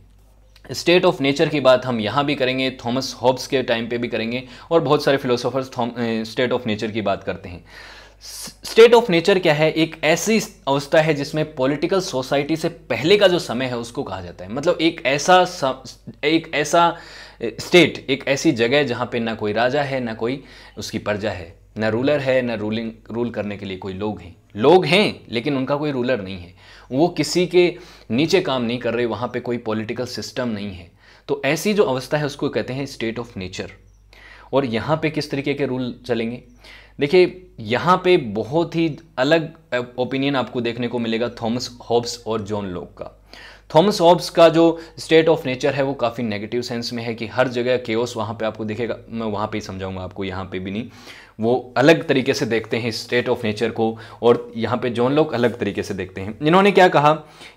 स्टेट ऑफ नेचर की बात हम यहाँ भी करेंगे थॉमस हॉब्स के टाइम पे भी करेंगे और बहुत सारे फिलोसोफर्स स्टेट ऑफ नेचर की बात करते हैं स्टेट ऑफ नेचर क्या है एक ऐसी अवस्था है जिसमें पॉलिटिकल सोसाइटी से पहले का जो समय है उसको कहा जाता है मतलब एक ऐसा एक ऐसा स्टेट एक ऐसी जगह जहाँ पे ना कोई राजा है ना कोई उसकी प्रजा है ना रूलर है ना रूलिंग रूल करने के लिए कोई लोग हैं लोग हैं लेकिन उनका कोई रूलर नहीं है वो किसी के नीचे काम नहीं कर रहे वहाँ पे कोई पॉलिटिकल सिस्टम नहीं है तो ऐसी जो अवस्था है उसको कहते हैं स्टेट ऑफ नेचर और यहाँ पे किस तरीके के रूल चलेंगे देखिए यहाँ पे बहुत ही अलग ओपिनियन आपको देखने को मिलेगा थॉमस हॉब्स और जॉन लोक का थॉमस हॉब्स का जो स्टेट ऑफ नेचर है वो काफ़ी नेगेटिव सेंस में है कि हर जगह केओस वहाँ पे आपको दिखेगा मैं वहाँ पे ही समझाऊंगा आपको यहाँ पे भी नहीं वो अलग तरीके से देखते हैं स्टेट ऑफ नेचर को और यहाँ पे जॉन लोग अलग तरीके से देखते हैं इन्होंने क्या कहा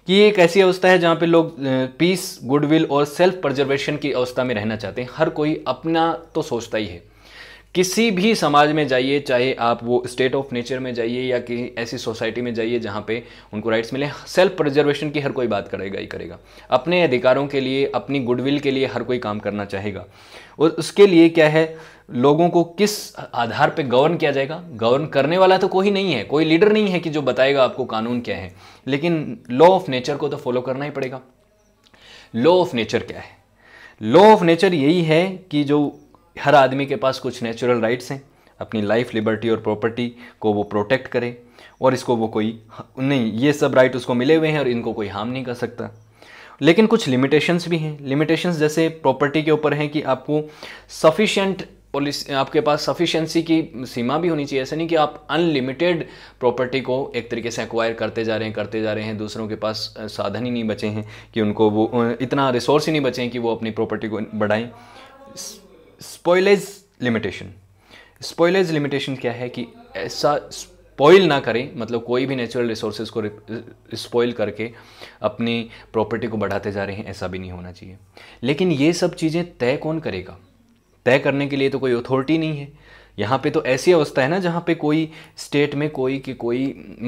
कि एक ऐसी अवस्था है जहाँ पे लोग पीस गुडविल और सेल्फ प्रजर्वेशन की अवस्था में रहना चाहते हैं हर कोई अपना तो सोचता ही है किसी भी समाज में जाइए चाहे आप वो स्टेट ऑफ नेचर में जाइए या कि ऐसी सोसाइटी में जाइए जहाँ पे उनको राइट्स मिले सेल्फ प्रिजर्वेशन की हर कोई बात करेगा ही करेगा अपने अधिकारों के लिए अपनी गुडविल के लिए हर कोई काम करना चाहेगा और उसके लिए क्या है लोगों को किस आधार पे गवर्न किया जाएगा गवर्न करने वाला तो कोई नहीं है कोई लीडर नहीं है कि जो बताएगा आपको कानून क्या है लेकिन लॉ ऑफ नेचर को तो फॉलो करना ही पड़ेगा लॉ ऑफ नेचर क्या है लॉ ऑफ नेचर यही है कि जो हर आदमी के पास कुछ नेचुरल राइट्स हैं अपनी लाइफ लिबर्टी और प्रॉपर्टी को वो प्रोटेक्ट करे और इसको वो कोई नहीं ये सब राइट उसको मिले हुए हैं और इनको कोई हार्म नहीं कर सकता लेकिन कुछ लिमिटेशंस भी हैं लिमिटेशंस जैसे प्रॉपर्टी के ऊपर हैं कि आपको सफिशेंट पॉलिसी आपके पास सफिशेंसी की सीमा भी होनी चाहिए ऐसा नहीं कि आप अनलिमिटेड प्रॉपर्टी को एक तरीके से एक्वायर करते जा रहे हैं करते जा रहे हैं दूसरों के पास साधन ही नहीं बचे हैं कि उनको वो इतना रिसोर्स ही नहीं बचे हैं कि वो अपनी प्रॉपर्टी को बढ़ाएं स्पॉयलेज लिमिटेशन स्पॉयलेज लिमिटेशन क्या है कि ऐसा स्पॉइल ना करें मतलब कोई भी नेचुरल रिसोर्सेज को स्पॉइल करके अपनी प्रॉपर्टी को बढ़ाते जा रहे हैं ऐसा भी नहीं होना चाहिए लेकिन ये सब चीज़ें तय कौन करेगा तय करने के लिए तो कोई अथॉरिटी नहीं है यहाँ पे तो ऐसी अवस्था है ना जहाँ पे कोई स्टेट में कोई कि कोई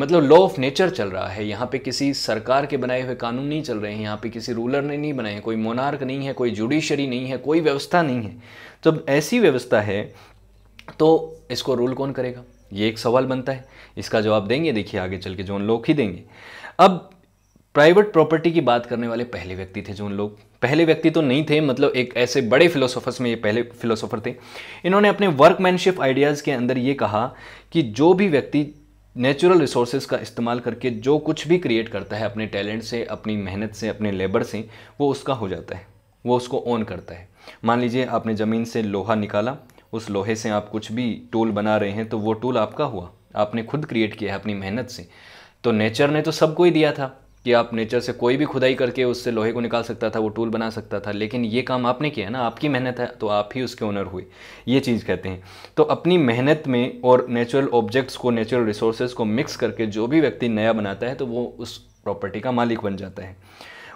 मतलब लॉ ऑफ नेचर चल रहा है यहाँ पे किसी सरकार के बनाए हुए कानून नहीं चल रहे हैं यहाँ पे किसी रूलर ने नहीं बनाए हैं कोई मोनार्क नहीं है कोई जुडिशरी नहीं है कोई व्यवस्था नहीं है जब तो ऐसी व्यवस्था है तो इसको रूल कौन करेगा ये एक सवाल बनता है इसका जवाब देंगे देखिए आगे चल के उन लोग ही देंगे अब प्राइवेट प्रॉपर्टी की बात करने वाले पहले व्यक्ति थे उन लोग पहले व्यक्ति तो नहीं थे मतलब एक ऐसे बड़े फिलोसोफर्स में ये पहले फिलोसोफर थे इन्होंने अपने वर्कमैनशिप आइडियाज़ के अंदर ये कहा कि जो भी व्यक्ति नेचुरल रिसोर्सेज का इस्तेमाल करके जो कुछ भी क्रिएट करता है अपने टैलेंट से अपनी मेहनत से अपने लेबर से वो उसका हो जाता है वो उसको ओन करता है मान लीजिए आपने ज़मीन से लोहा निकाला उस लोहे से आप कुछ भी टूल बना रहे हैं तो वो टूल आपका हुआ आपने खुद क्रिएट किया है अपनी मेहनत से तो नेचर ने तो सबको ही दिया था कि आप नेचर से कोई भी खुदाई करके उससे लोहे को निकाल सकता था वो टूल बना सकता था लेकिन ये काम आपने किया ना आपकी मेहनत है तो आप ही उसके ओनर हुए ये चीज़ कहते हैं तो अपनी मेहनत में और नेचुरल ऑब्जेक्ट्स को नेचुरल रिसोर्सेज को मिक्स करके जो भी व्यक्ति नया बनाता है तो वो उस प्रॉपर्टी का मालिक बन जाता है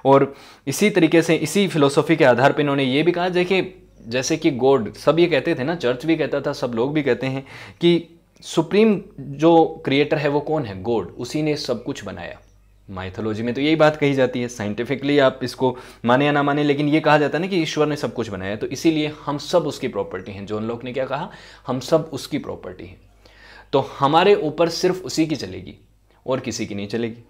और इसी तरीके से इसी फिलोसॉफी के आधार पर इन्होंने ये भी कहा देखिए जैसे कि गॉड सब ये कहते थे ना चर्च भी कहता था सब लोग भी कहते हैं कि सुप्रीम जो क्रिएटर है वो कौन है गॉड उसी ने सब कुछ बनाया माइथोलॉजी में तो यही बात कही जाती है साइंटिफिकली आप इसको माने या ना माने लेकिन ये कहा जाता है ना कि ईश्वर ने सब कुछ बनाया है तो इसीलिए हम सब उसकी प्रॉपर्टी हैं जॉन लोक ने क्या कहा हम सब उसकी प्रॉपर्टी हैं तो हमारे ऊपर सिर्फ उसी की चलेगी और किसी की नहीं चलेगी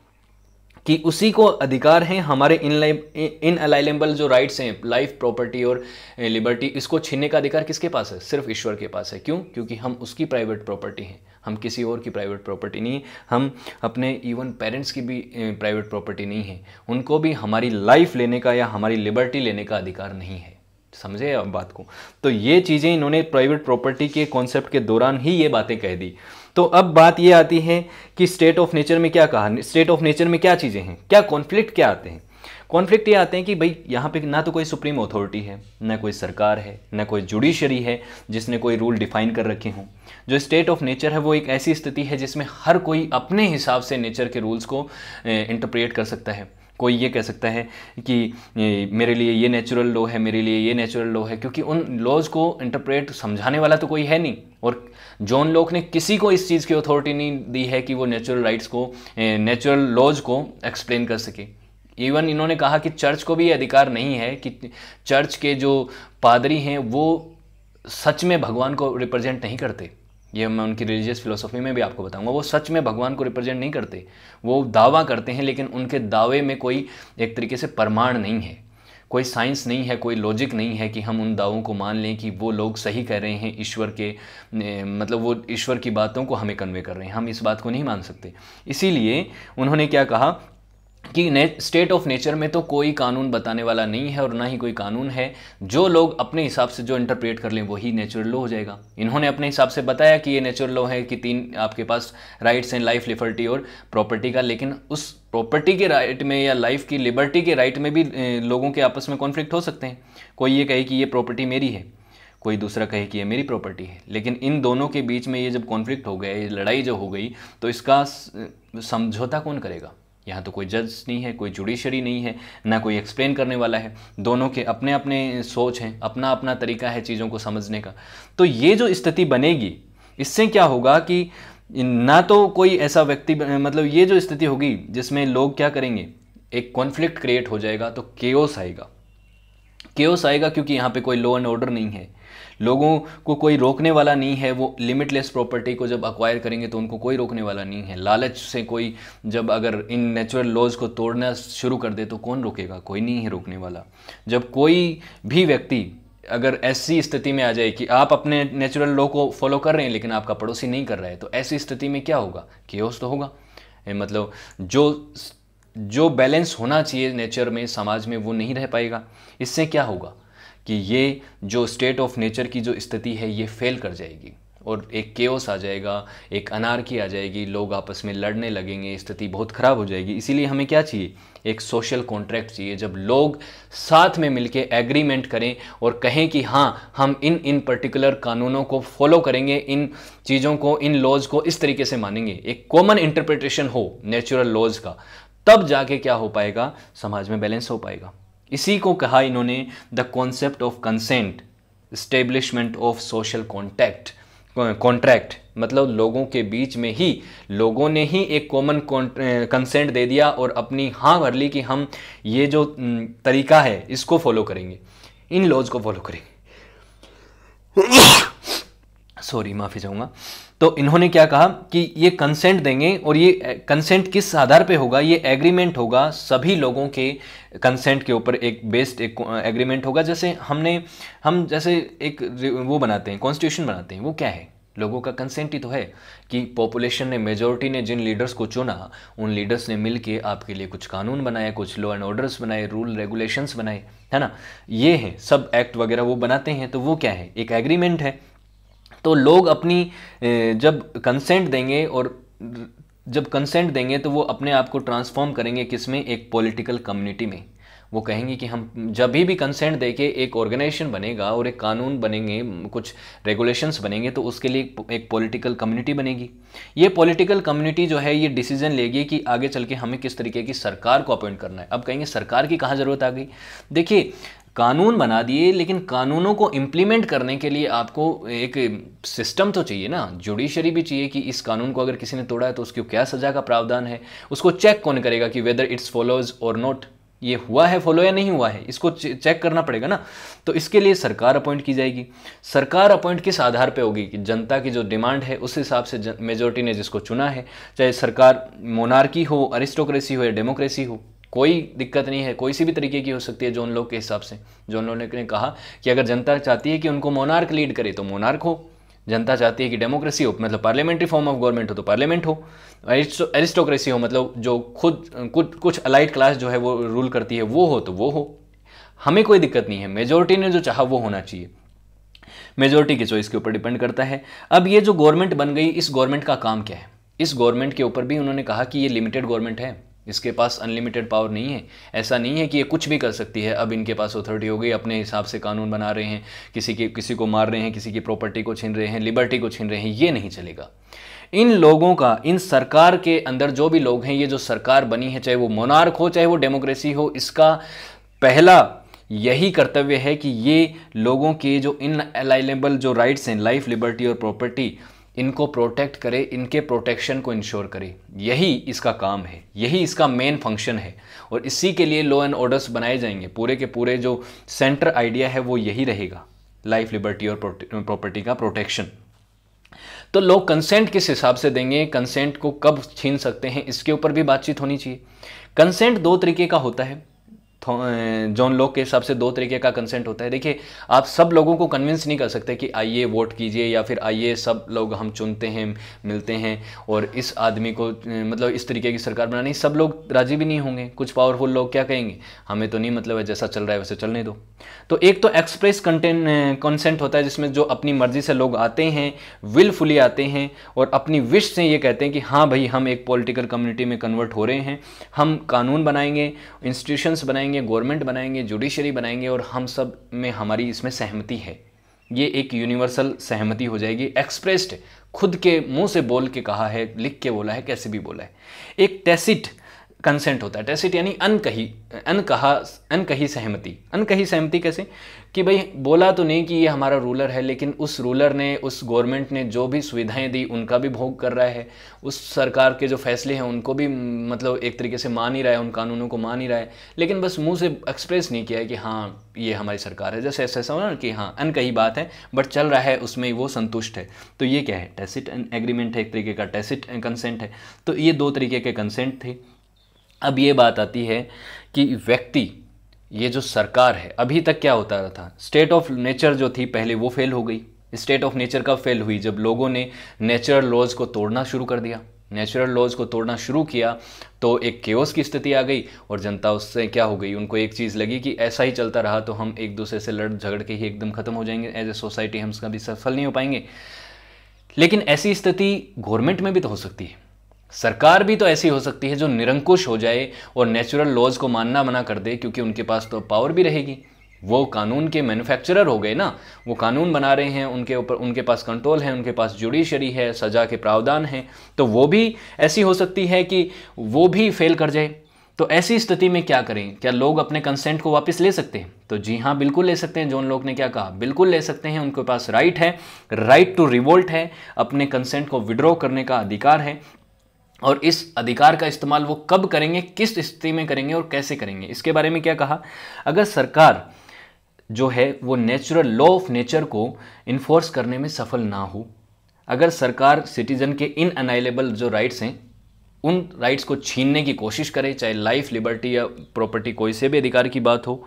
कि उसी को अधिकार हैं हमारे इन इन अलाइलेबल जो राइट्स हैं लाइफ प्रॉपर्टी और लिबर्टी इसको छीनने का अधिकार किसके पास है सिर्फ ईश्वर के पास है क्यों क्योंकि हम उसकी प्राइवेट प्रॉपर्टी हैं हम किसी और की प्राइवेट प्रॉपर्टी नहीं हम अपने इवन पेरेंट्स की भी प्राइवेट प्रॉपर्टी नहीं है उनको भी हमारी लाइफ लेने का या हमारी लिबर्टी लेने का अधिकार नहीं है समझे बात को तो ये चीज़ें इन्होंने प्राइवेट प्रॉपर्टी के कॉन्सेप्ट के दौरान ही ये बातें कह दी तो अब बात ये आती है कि स्टेट ऑफ नेचर में क्या कहा स्टेट ऑफ नेचर में क्या चीज़ें हैं क्या कॉन्फ्लिक्ट क्या आते हैं कॉन्फ्लिक्ट ये आते हैं कि भाई यहाँ पे ना तो कोई सुप्रीम अथॉरिटी है ना कोई सरकार है ना कोई जुडिशरी है जिसने कोई रूल डिफाइन कर रखे हों जो स्टेट ऑफ नेचर है वो एक ऐसी स्थिति है जिसमें हर कोई अपने हिसाब से नेचर के रूल्स को इंटरप्रेट कर सकता है कोई ये कह सकता है कि मेरे लिए ये नेचुरल लॉ है मेरे लिए ये नेचुरल लॉ है क्योंकि उन लॉज को इंटरप्रेट समझाने वाला तो कोई है नहीं और जॉन लोक ने किसी को इस चीज़ की अथॉरिटी नहीं दी है कि वो नेचुरल राइट्स को नेचुरल लॉज को एक्सप्लेन कर सके इवन इन्होंने कहा कि चर्च को भी अधिकार नहीं है कि चर्च के जो पादरी हैं वो सच में भगवान को रिप्रेजेंट नहीं करते ये मैं उनकी रिलीजियस फिलोसफी में भी आपको बताऊंगा वो सच में भगवान को रिप्रेजेंट नहीं करते वो दावा करते हैं लेकिन उनके दावे में कोई एक तरीके से प्रमाण नहीं है कोई साइंस नहीं है कोई लॉजिक नहीं है कि हम उन दावों को मान लें कि वो लोग सही कह रहे हैं ईश्वर के मतलब वो ईश्वर की बातों को हमें कन्वे कर रहे हैं हम इस बात को नहीं मान सकते इसीलिए उन्होंने क्या कहा कि स्टेट ऑफ नेचर में तो कोई कानून बताने वाला नहीं है और ना ही कोई कानून है जो लोग अपने हिसाब से जो इंटरप्रेट कर लें वही नेचुरल लॉ हो जाएगा इन्होंने अपने हिसाब से बताया कि ये नेचुरल लॉ है कि तीन आपके पास राइट्स हैं लाइफ लिबर्टी और प्रॉपर्टी का लेकिन उस प्रॉपर्टी के राइट में या लाइफ की लिबर्टी के राइट में भी लोगों के आपस में कॉन्फ्लिक्ट हो सकते हैं कोई ये कहे कि ये प्रॉपर्टी मेरी है कोई दूसरा कहे कि ये मेरी प्रॉपर्टी है लेकिन इन दोनों के बीच में ये जब कॉन्फ्लिक्ट हो गया ये लड़ाई जो हो गई तो इसका समझौता कौन करेगा यहाँ तो कोई जज नहीं है कोई जुडिशरी नहीं है ना कोई एक्सप्लेन करने वाला है दोनों के अपने अपने सोच हैं अपना अपना तरीका है चीज़ों को समझने का तो ये जो स्थिति बनेगी इससे क्या होगा कि ना तो कोई ऐसा व्यक्ति मतलब ये जो स्थिति होगी जिसमें लोग क्या करेंगे एक कॉन्फ्लिक्ट क्रिएट हो जाएगा तो केओस आएगा केओस आएगा क्योंकि यहाँ पे कोई लॉ एंड ऑर्डर नहीं है लोगों को कोई रोकने वाला नहीं है वो लिमिटलेस प्रॉपर्टी को जब अक्वायर करेंगे तो उनको कोई रोकने वाला नहीं है लालच से कोई जब अगर इन नेचुरल लॉज को तोड़ना शुरू कर दे तो कौन रोकेगा कोई नहीं है रोकने वाला जब कोई भी व्यक्ति अगर ऐसी स्थिति में आ जाए कि आप अपने नेचुरल लॉ को फॉलो कर रहे हैं लेकिन आपका पड़ोसी नहीं कर रहा है तो ऐसी स्थिति में क्या होगा केओस तो होगा मतलब जो जो बैलेंस होना चाहिए नेचर में समाज में वो नहीं रह पाएगा इससे क्या होगा कि ये जो स्टेट ऑफ नेचर की जो स्थिति है ये फेल कर जाएगी और एक केओस आ जाएगा एक अनारकी आ जाएगी लोग आपस में लड़ने लगेंगे स्थिति बहुत ख़राब हो जाएगी इसीलिए हमें क्या चाहिए एक सोशल कॉन्ट्रैक्ट चाहिए जब लोग साथ में मिलके एग्रीमेंट करें और कहें कि हाँ हम इन इन पर्टिकुलर कानूनों को फॉलो करेंगे इन चीज़ों को इन लॉज को इस तरीके से मानेंगे एक कॉमन इंटरप्रिटेशन हो नेचुरल लॉज का तब जाके क्या हो पाएगा समाज में बैलेंस हो पाएगा इसी को कहा इन्होंने the concept of consent establishment of social contact contract मतलब लोगों के बीच में ही लोगों ने ही एक कॉमन कंसेंट दे दिया और अपनी हाँ भर ली कि हम ये जो तरीका है इसको फॉलो करेंगे इन लॉज को फॉलो करेंगे सॉरी माफ़ी चाहूँगा तो इन्होंने क्या कहा कि ये कंसेंट देंगे और ये कंसेंट किस आधार पे होगा ये एग्रीमेंट होगा सभी लोगों के कंसेंट के ऊपर एक बेस्ड एक एग्रीमेंट होगा जैसे हमने हम जैसे एक वो बनाते हैं कॉन्स्टिट्यूशन बनाते हैं वो क्या है लोगों का कंसेंट ही तो है कि पॉपुलेशन ने मेजोरिटी ने जिन लीडर्स को चुना उन लीडर्स ने मिल के आपके लिए कुछ कानून बनाए कुछ लॉ एंड ऑर्डर्स बनाए रूल रेगुलेशंस बनाए है ना ये है सब एक्ट वगैरह वो बनाते हैं तो वो क्या है एक एग्रीमेंट है तो लोग अपनी जब कंसेंट देंगे और जब कंसेंट देंगे तो वो अपने आप को ट्रांसफॉर्म करेंगे किस में एक पॉलिटिकल कम्युनिटी में वो कहेंगे कि हम जब भी भी कंसेंट दे के एक ऑर्गेनाइजेशन बनेगा और एक कानून बनेंगे कुछ रेगुलेशंस बनेंगे तो उसके लिए एक पॉलिटिकल कम्युनिटी बनेगी ये पॉलिटिकल कम्युनिटी जो है ये डिसीजन लेगी कि आगे चल के हमें किस तरीके की सरकार को अपॉइंट करना है अब कहेंगे सरकार की कहाँ ज़रूरत आ गई देखिए कानून बना दिए लेकिन कानूनों को इम्प्लीमेंट करने के लिए आपको एक सिस्टम तो चाहिए ना जुडिशरी भी चाहिए कि इस कानून को अगर किसी ने तोड़ा है तो उसकी क्या सज़ा का प्रावधान है उसको चेक कौन करेगा कि वेदर इट्स फॉलोज और नॉट ये हुआ है फॉलो या नहीं हुआ है इसको चेक करना पड़ेगा ना तो इसके लिए सरकार अपॉइंट की जाएगी सरकार अपॉइंट किस आधार पे होगी कि जनता की जो डिमांड है उस हिसाब से मेजोरिटी ने जिसको चुना है चाहे सरकार मोनार्की हो अरिस्टोक्रेसी हो या डेमोक्रेसी हो कोई दिक्कत नहीं है कोई सी भी तरीके की हो सकती है उन लोग के हिसाब से उन लोगों ने कहा कि अगर जनता चाहती है कि उनको मोनार्क लीड करे तो मोनार्क हो जनता चाहती है कि डेमोक्रेसी हो मतलब पार्लियामेंट्री फॉर्म ऑफ गवर्नमेंट हो तो पार्लियामेंट हो एरिस्टोक्रेसी हो मतलब जो खुद कुछ कुछ अलाइट क्लास जो है वो रूल करती है वो हो तो वो हो हमें कोई दिक्कत नहीं है मेजोरिटी ने जो चाहा वो होना चाहिए मेजोरिटी की चॉइस के ऊपर डिपेंड करता है अब ये जो गवर्नमेंट बन गई इस गवर्नमेंट का काम क्या है इस गवर्नमेंट के ऊपर भी उन्होंने कहा कि ये लिमिटेड गवर्नमेंट है जिसके पास अनलिमिटेड पावर नहीं है ऐसा नहीं है कि ये कुछ भी कर सकती है अब इनके पास अथॉरिटी हो गई अपने हिसाब से कानून बना रहे हैं किसी के किसी को मार रहे हैं किसी की प्रॉपर्टी को छीन रहे हैं लिबर्टी को छीन रहे हैं ये नहीं चलेगा इन लोगों का इन सरकार के अंदर जो भी लोग हैं ये जो सरकार बनी है चाहे वो मोनार्क हो चाहे वो डेमोक्रेसी हो इसका पहला यही कर्तव्य है कि ये लोगों के जो इन अलाइलेबल जो राइट्स हैं लाइफ लिबर्टी और प्रॉपर्टी इनको प्रोटेक्ट करे इनके प्रोटेक्शन को इंश्योर करे यही इसका काम है यही इसका मेन फंक्शन है और इसी के लिए लॉ एंड ऑर्डर्स बनाए जाएंगे पूरे के पूरे जो सेंटर आइडिया है वो यही रहेगा लाइफ लिबर्टी और प्रॉपर्टी का प्रोटेक्शन तो लोग कंसेंट किस हिसाब से देंगे कंसेंट को कब छीन सकते हैं इसके ऊपर भी बातचीत होनी चाहिए कंसेंट दो तरीके का होता है जॉन लोक के हिसाब से दो तरीके का कंसेंट होता है देखिए आप सब लोगों को कन्विंस नहीं कर सकते कि आइए वोट कीजिए या फिर आइए सब लोग हम चुनते हैं मिलते हैं और इस आदमी को मतलब इस तरीके की सरकार बनानी सब लोग राजी भी नहीं होंगे कुछ पावरफुल लोग क्या कहेंगे हमें तो नहीं मतलब है जैसा चल रहा है वैसे चलने दो तो एक तो एक्सप्रेस कंटेंट कंसेंट होता है जिसमें जो अपनी मर्जी से लोग आते हैं विलफुली आते हैं और अपनी विश से ये कहते हैं कि हाँ भाई हम एक पॉलिटिकल कम्युनिटी में कन्वर्ट हो रहे हैं हम कानून बनाएंगे इंस्टीट्यूशंस बनाएंगे बनाएंगे गवर्नमेंट बनाएंगे जुडिशरी बनाएंगे और हम सब में हमारी इसमें सहमति है ये एक यूनिवर्सल सहमति हो जाएगी एक्सप्रेस्ड खुद के मुंह से बोल के कहा है लिख के बोला है कैसे भी बोला है एक टेसिट कंसेंट होता है टेसिट यानी अनकही अनकहा अनकही सहमति अनकही सहमति कैसे कि भाई बोला तो नहीं कि ये हमारा रूलर है लेकिन उस रूलर ने उस गवर्नमेंट ने जो भी सुविधाएं दी उनका भी भोग कर रहा है उस सरकार के जो फैसले हैं उनको भी मतलब एक तरीके से मान ही रहा है उन कानूनों को मान ही रहा है लेकिन बस मुंह से एक्सप्रेस नहीं किया है कि हाँ ये हमारी सरकार है जैसे ऐसा ऐसा ना कि हाँ अनकही बात है बट चल रहा है उसमें वो संतुष्ट है तो ये क्या है टेसिट एग्रीमेंट है एक तरीके का टेसिट कंसेंट है तो ये दो तरीके के कंसेंट थे अब ये बात आती है कि व्यक्ति ये जो सरकार है अभी तक क्या होता रहा था स्टेट ऑफ नेचर जो थी पहले वो फेल हो गई स्टेट ऑफ नेचर कब फेल हुई जब लोगों ने नेचुरल लॉज को तोड़ना शुरू कर दिया नेचुरल लॉज को तोड़ना शुरू किया तो एक केओस की स्थिति आ गई और जनता उससे क्या हो गई उनको एक चीज़ लगी कि ऐसा ही चलता रहा तो हम एक दूसरे से लड़ झगड़ के ही एकदम ख़त्म हो जाएंगे एज ए सोसाइटी हम कभी सफल नहीं हो पाएंगे लेकिन ऐसी स्थिति गवर्नमेंट में भी तो हो सकती है सरकार भी तो ऐसी हो सकती है जो निरंकुश हो जाए और नेचुरल लॉज को मानना मना कर दे क्योंकि उनके पास तो पावर भी रहेगी वो कानून के मैन्युफैक्चरर हो गए ना वो कानून बना रहे हैं उनके ऊपर उनके पास कंट्रोल है उनके पास जुडिशरी है सजा के प्रावधान हैं तो वो भी ऐसी हो सकती है कि वो भी फेल कर जाए तो ऐसी स्थिति में क्या करें क्या लोग अपने कंसेंट को वापस ले सकते हैं तो जी हाँ बिल्कुल ले सकते हैं जो उन लोग ने क्या कहा बिल्कुल ले सकते हैं उनके पास राइट है राइट टू रिवोल्ट है अपने कंसेंट को विड्रॉ करने का अधिकार है और इस अधिकार का इस्तेमाल वो कब करेंगे किस स्थिति में करेंगे और कैसे करेंगे इसके बारे में क्या कहा अगर सरकार जो है वो नेचुरल लॉ ऑफ नेचर को इन्फोर्स करने में सफल ना हो अगर सरकार सिटीजन के इन अनाइलेबल जो राइट्स हैं उन राइट्स को छीनने की कोशिश करे चाहे लाइफ लिबर्टी या प्रॉपर्टी कोई से भी अधिकार की बात हो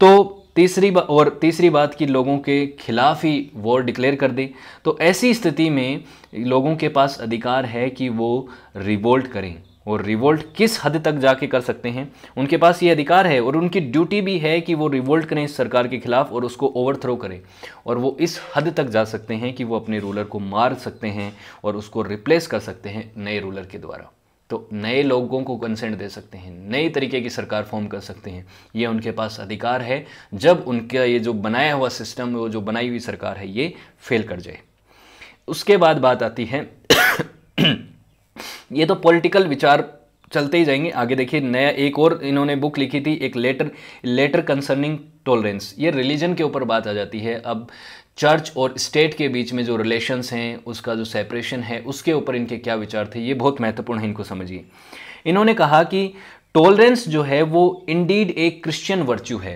तो तीसरी बा, और तीसरी बात कि लोगों के खिलाफ ही वॉर डिक्लेयर कर दे तो ऐसी स्थिति में लोगों के पास अधिकार है कि वो रिवोल्ट करें और रिवोल्ट किस हद तक जाके कर सकते हैं उनके पास ये अधिकार है और उनकी ड्यूटी भी है कि वो रिवोल्ट करें इस सरकार के खिलाफ और उसको ओवरथ्रो करें और वो इस हद तक जा सकते हैं कि वो अपने रूलर को मार सकते हैं और उसको रिप्लेस कर सकते हैं नए रूलर के द्वारा तो नए लोगों को कंसेंट दे सकते हैं नए तरीके की सरकार फॉर्म कर सकते हैं ये उनके पास अधिकार है जब उनका ये जो बनाया हुआ सिस्टम वो जो बनाई हुई सरकार है ये फेल कर जाए उसके बाद बात आती है ये तो पॉलिटिकल विचार चलते ही जाएंगे आगे देखिए नया एक और इन्होंने बुक लिखी थी एक लेटर लेटर कंसर्निंग टॉलरेंस ये रिलीजन के ऊपर बात आ जाती है अब चर्च और स्टेट के बीच में जो रिलेशंस हैं उसका जो सेपरेशन है उसके ऊपर इनके क्या विचार थे ये बहुत महत्वपूर्ण है इनको समझिए इन्होंने कहा कि टॉलरेंस जो है वो इंडीड एक क्रिश्चियन वर्च्यू है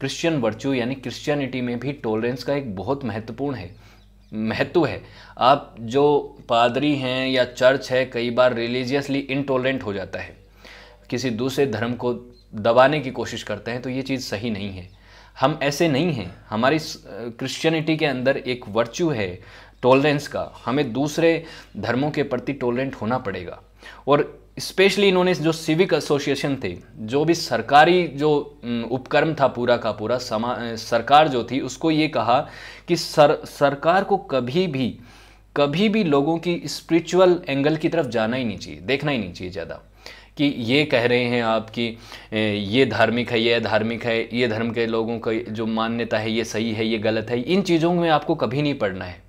क्रिश्चियन वर्च्यू यानी क्रिश्चियनिटी में भी टॉलरेंस का एक बहुत महत्वपूर्ण है महत्व है आप जो पादरी हैं या चर्च है कई बार रिलीजियसली इनटॉलरेंट हो जाता है किसी दूसरे धर्म को दबाने की कोशिश करते हैं तो ये चीज़ सही नहीं है हम ऐसे नहीं हैं हमारी क्रिश्चियनिटी के अंदर एक वर्च्यू है टॉलरेंस का हमें दूसरे धर्मों के प्रति टॉलरेंट होना पड़ेगा और स्पेशली इन्होंने जो सिविक एसोसिएशन थे जो भी सरकारी जो उपक्रम था पूरा का पूरा समा सरकार जो थी उसको ये कहा कि सर सरकार को कभी भी कभी भी लोगों की स्पिरिचुअल एंगल की तरफ जाना ही नहीं चाहिए देखना ही नहीं चाहिए ज़्यादा कि ये कह रहे हैं आप कि ये धार्मिक है ये धार्मिक है ये धर्म के लोगों का जो मान्यता है ये सही है ये गलत है इन चीज़ों में आपको कभी नहीं पढ़ना है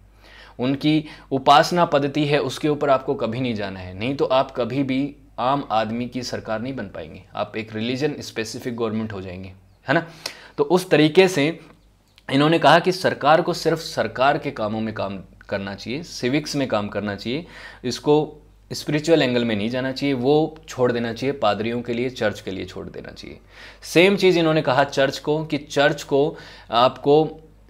उनकी उपासना पद्धति है उसके ऊपर आपको कभी नहीं जाना है नहीं तो आप कभी भी आम आदमी की सरकार नहीं बन पाएंगे आप एक रिलीजन स्पेसिफिक गवर्नमेंट हो जाएंगे है ना तो उस तरीके से इन्होंने कहा कि सरकार को सिर्फ सरकार के कामों में काम करना चाहिए सिविक्स में काम करना चाहिए इसको स्पिरिचुअल एंगल में नहीं जाना चाहिए वो छोड़ देना चाहिए पादरियों के लिए चर्च के लिए छोड़ देना चाहिए सेम चीज़ इन्होंने कहा चर्च को कि चर्च को आपको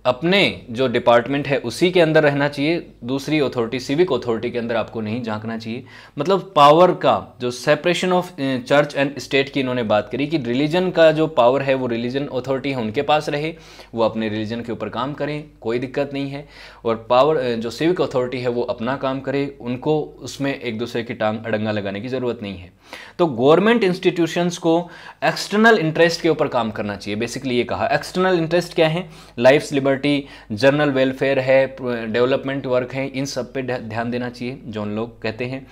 अपने जो डिपार्टमेंट है उसी के अंदर रहना चाहिए दूसरी अथॉरिटी सिविक अथॉरिटी के अंदर आपको नहीं झांकना चाहिए मतलब पावर का जो separation of church and state की इन्होंने बात करी कि रिलीजन का जो पावर है वो रिलीजन अथॉरिटी है उनके पास रहे वो अपने रिलीजन के ऊपर काम करें कोई दिक्कत नहीं है और पावर eh, जो सिविक अथॉरिटी है वो अपना काम करे उनको उसमें एक दूसरे की टांग अड़ंगा लगाने की ज़रूरत नहीं है तो गवर्नमेंट इंस्टीट्यूशंस को एक्सटर्नल इंटरेस्ट के ऊपर काम करना चाहिए बेसिकली ये कहा एक्सटर्नल इंटरेस्ट क्या है life liberty property general welfare है डेवलपमेंट वर्क है इन सब पे ध्यान देना चाहिए जो उन लोग कहते हैं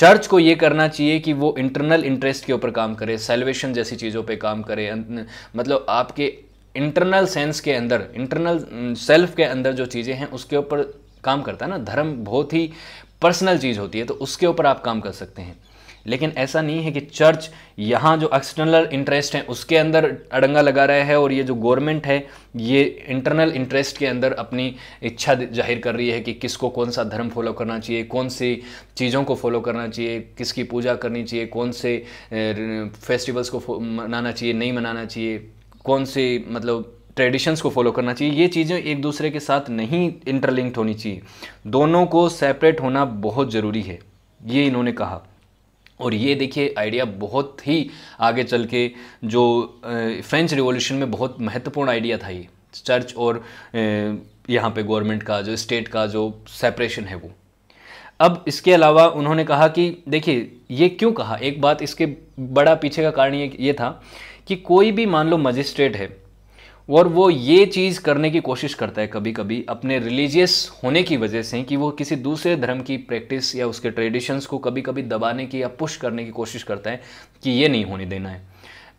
चर्च को ये करना चाहिए कि वो इंटरनल इंटरेस्ट के ऊपर काम करे सेलवेशन जैसी चीज़ों पे काम करे अं- मतलब आपके इंटरनल सेंस के अंदर इंटरनल सेल्फ के अंदर जो चीज़ें हैं उसके ऊपर काम करता है ना धर्म बहुत ही पर्सनल चीज़ होती है तो उसके ऊपर आप काम कर सकते हैं लेकिन ऐसा नहीं है कि चर्च यहाँ जो एक्सटर्नल इंटरेस्ट हैं उसके अंदर अड़ंगा लगा रहा है और ये जो गवर्नमेंट है ये इंटरनल इंटरेस्ट के अंदर अपनी इच्छा जाहिर कर रही है कि किसको कौन सा धर्म फॉलो करना चाहिए कौन सी चीज़ों को फॉलो करना चाहिए किसकी पूजा करनी चाहिए कौन से फेस्टिवल्स को मनाना चाहिए नहीं मनाना चाहिए कौन से मतलब ट्रेडिशंस को फॉलो करना चाहिए ये चीज़ें एक दूसरे के साथ नहीं इंटरलिंक्ड होनी चाहिए दोनों को सेपरेट होना बहुत ज़रूरी है ये इन्होंने कहा और ये देखिए आइडिया बहुत ही आगे चल के जो फ्रेंच रिवॉल्यूशन में बहुत महत्वपूर्ण आइडिया था ये चर्च और यहाँ पे गवर्नमेंट का जो स्टेट का जो सेपरेशन है वो अब इसके अलावा उन्होंने कहा कि देखिए ये क्यों कहा एक बात इसके बड़ा पीछे का कारण ये ये था कि कोई भी मान लो मजिस्ट्रेट है और वो ये चीज़ करने की कोशिश करता है कभी कभी अपने रिलीजियस होने की वजह से कि वो किसी दूसरे धर्म की प्रैक्टिस या उसके ट्रेडिशंस को कभी कभी दबाने की या पुश करने की कोशिश करता है कि ये नहीं होने देना है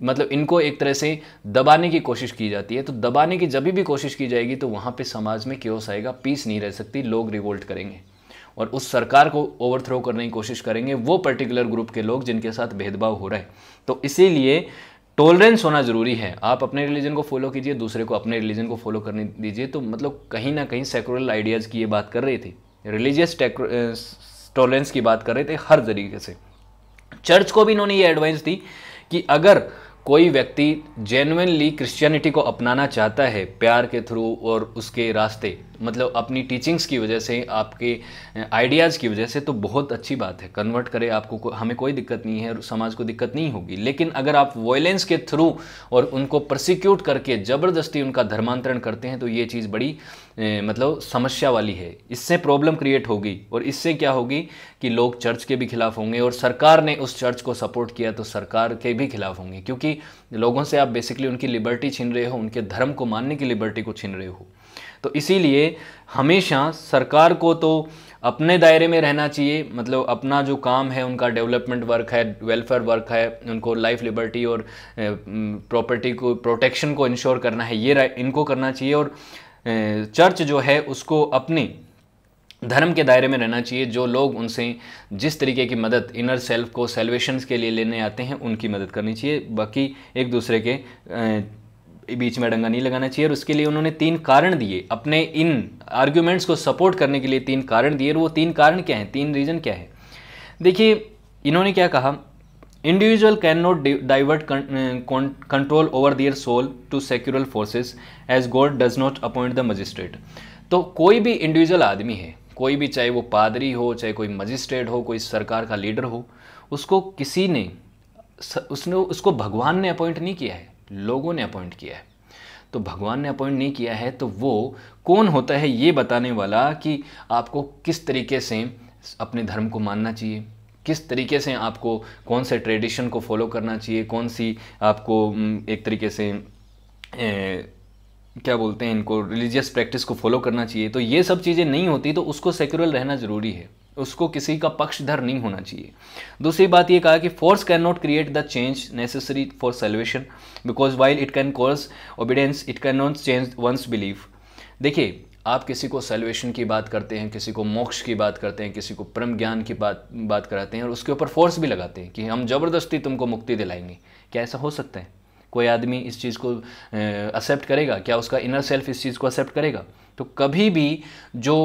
मतलब इनको एक तरह से दबाने की कोशिश की जाती है तो दबाने की जब भी कोशिश की जाएगी तो वहाँ पर समाज में क्योस आएगा पीस नहीं रह सकती लोग रिवोल्ट करेंगे और उस सरकार को ओवरथ्रो करने की कोशिश करेंगे वो पर्टिकुलर ग्रुप के लोग जिनके साथ भेदभाव हो रहा है तो इसीलिए टॉलरेंस होना ज़रूरी है आप अपने रिलीजन को फॉलो कीजिए दूसरे को अपने रिलीजन को फॉलो करने दीजिए तो मतलब कहीं ना कहीं सेकुलर आइडियाज़ की ये बात कर रही थी रिलीजियस टॉलरेंस की बात कर रहे थे हर तरीके से चर्च को भी इन्होंने ये एडवाइस दी कि अगर कोई व्यक्ति जेनुनली क्रिश्चियनिटी को अपनाना चाहता है प्यार के थ्रू और उसके रास्ते मतलब अपनी टीचिंग्स की वजह से आपके आइडियाज़ की वजह से तो बहुत अच्छी बात है कन्वर्ट करें आपको को, हमें कोई दिक्कत नहीं है और समाज को दिक्कत नहीं होगी लेकिन अगर आप वॉयलेंस के थ्रू और उनको प्रोसिक्यूट करके ज़बरदस्ती उनका धर्मांतरण करते हैं तो ये चीज़ बड़ी ए, मतलब समस्या वाली है इससे प्रॉब्लम क्रिएट होगी और इससे क्या होगी कि लोग चर्च के भी खिलाफ होंगे और सरकार ने उस चर्च को सपोर्ट किया तो सरकार के भी खिलाफ होंगे क्योंकि लोगों से आप बेसिकली उनकी लिबर्टी छीन रहे हो उनके धर्म को मानने की लिबर्टी को छीन रहे हो तो इसीलिए हमेशा सरकार को तो अपने दायरे में रहना चाहिए मतलब अपना जो काम है उनका डेवलपमेंट वर्क है वेलफेयर वर्क है उनको लाइफ लिबर्टी और प्रॉपर्टी को प्रोटेक्शन को इंश्योर करना है ये इनको करना चाहिए और चर्च जो है उसको अपने धर्म के दायरे में रहना चाहिए जो लोग उनसे जिस तरीके की मदद इनर सेल्फ को सेल्वेशन के लिए लेने आते हैं उनकी मदद करनी चाहिए बाकी एक दूसरे के बीच में डंगा नहीं लगाना चाहिए और उसके लिए उन्होंने तीन कारण दिए अपने इन आर्ग्यूमेंट्स को सपोर्ट करने के लिए तीन कारण दिए और वो तीन कारण क्या हैं तीन रीज़न क्या है देखिए इन्होंने क्या कहा individual can not divert control over their soul to secular forces as God does not appoint the magistrate तो कोई भी इंडिविजुअल आदमी है कोई भी चाहे वो पादरी हो चाहे कोई मजिस्ट्रेट हो कोई सरकार का लीडर हो उसको किसी ने उसने उसको भगवान ने अपॉइंट नहीं किया है लोगों ने अपॉइंट किया है तो भगवान ने अपॉइंट नहीं किया है तो वो कौन होता है ये बताने वाला कि आपको किस तरीके से अपने धर्म को मानना चाहिए किस तरीके से आपको कौन से ट्रेडिशन को फॉलो करना चाहिए कौन सी आपको एक तरीके से ए, क्या बोलते हैं इनको रिलीजियस प्रैक्टिस को फॉलो करना चाहिए तो ये सब चीज़ें नहीं होती तो उसको सेक्युलर रहना ज़रूरी है उसको किसी का पक्षधर नहीं होना चाहिए दूसरी बात ये कहा कि force can not create the change necessary for salvation because while it can cause obedience it can not change one's believe देखिए आप किसी को सेल्वेशन की बात करते हैं किसी को मोक्ष की बात करते हैं किसी को परम ज्ञान की बात बात कराते हैं और उसके ऊपर फोर्स भी लगाते हैं कि हम ज़बरदस्ती तुमको मुक्ति दिलाएंगे क्या ऐसा हो सकता है कोई आदमी इस चीज़ को एक्सेप्ट करेगा क्या उसका इनर सेल्फ इस चीज़ को एक्सेप्ट करेगा तो कभी भी जो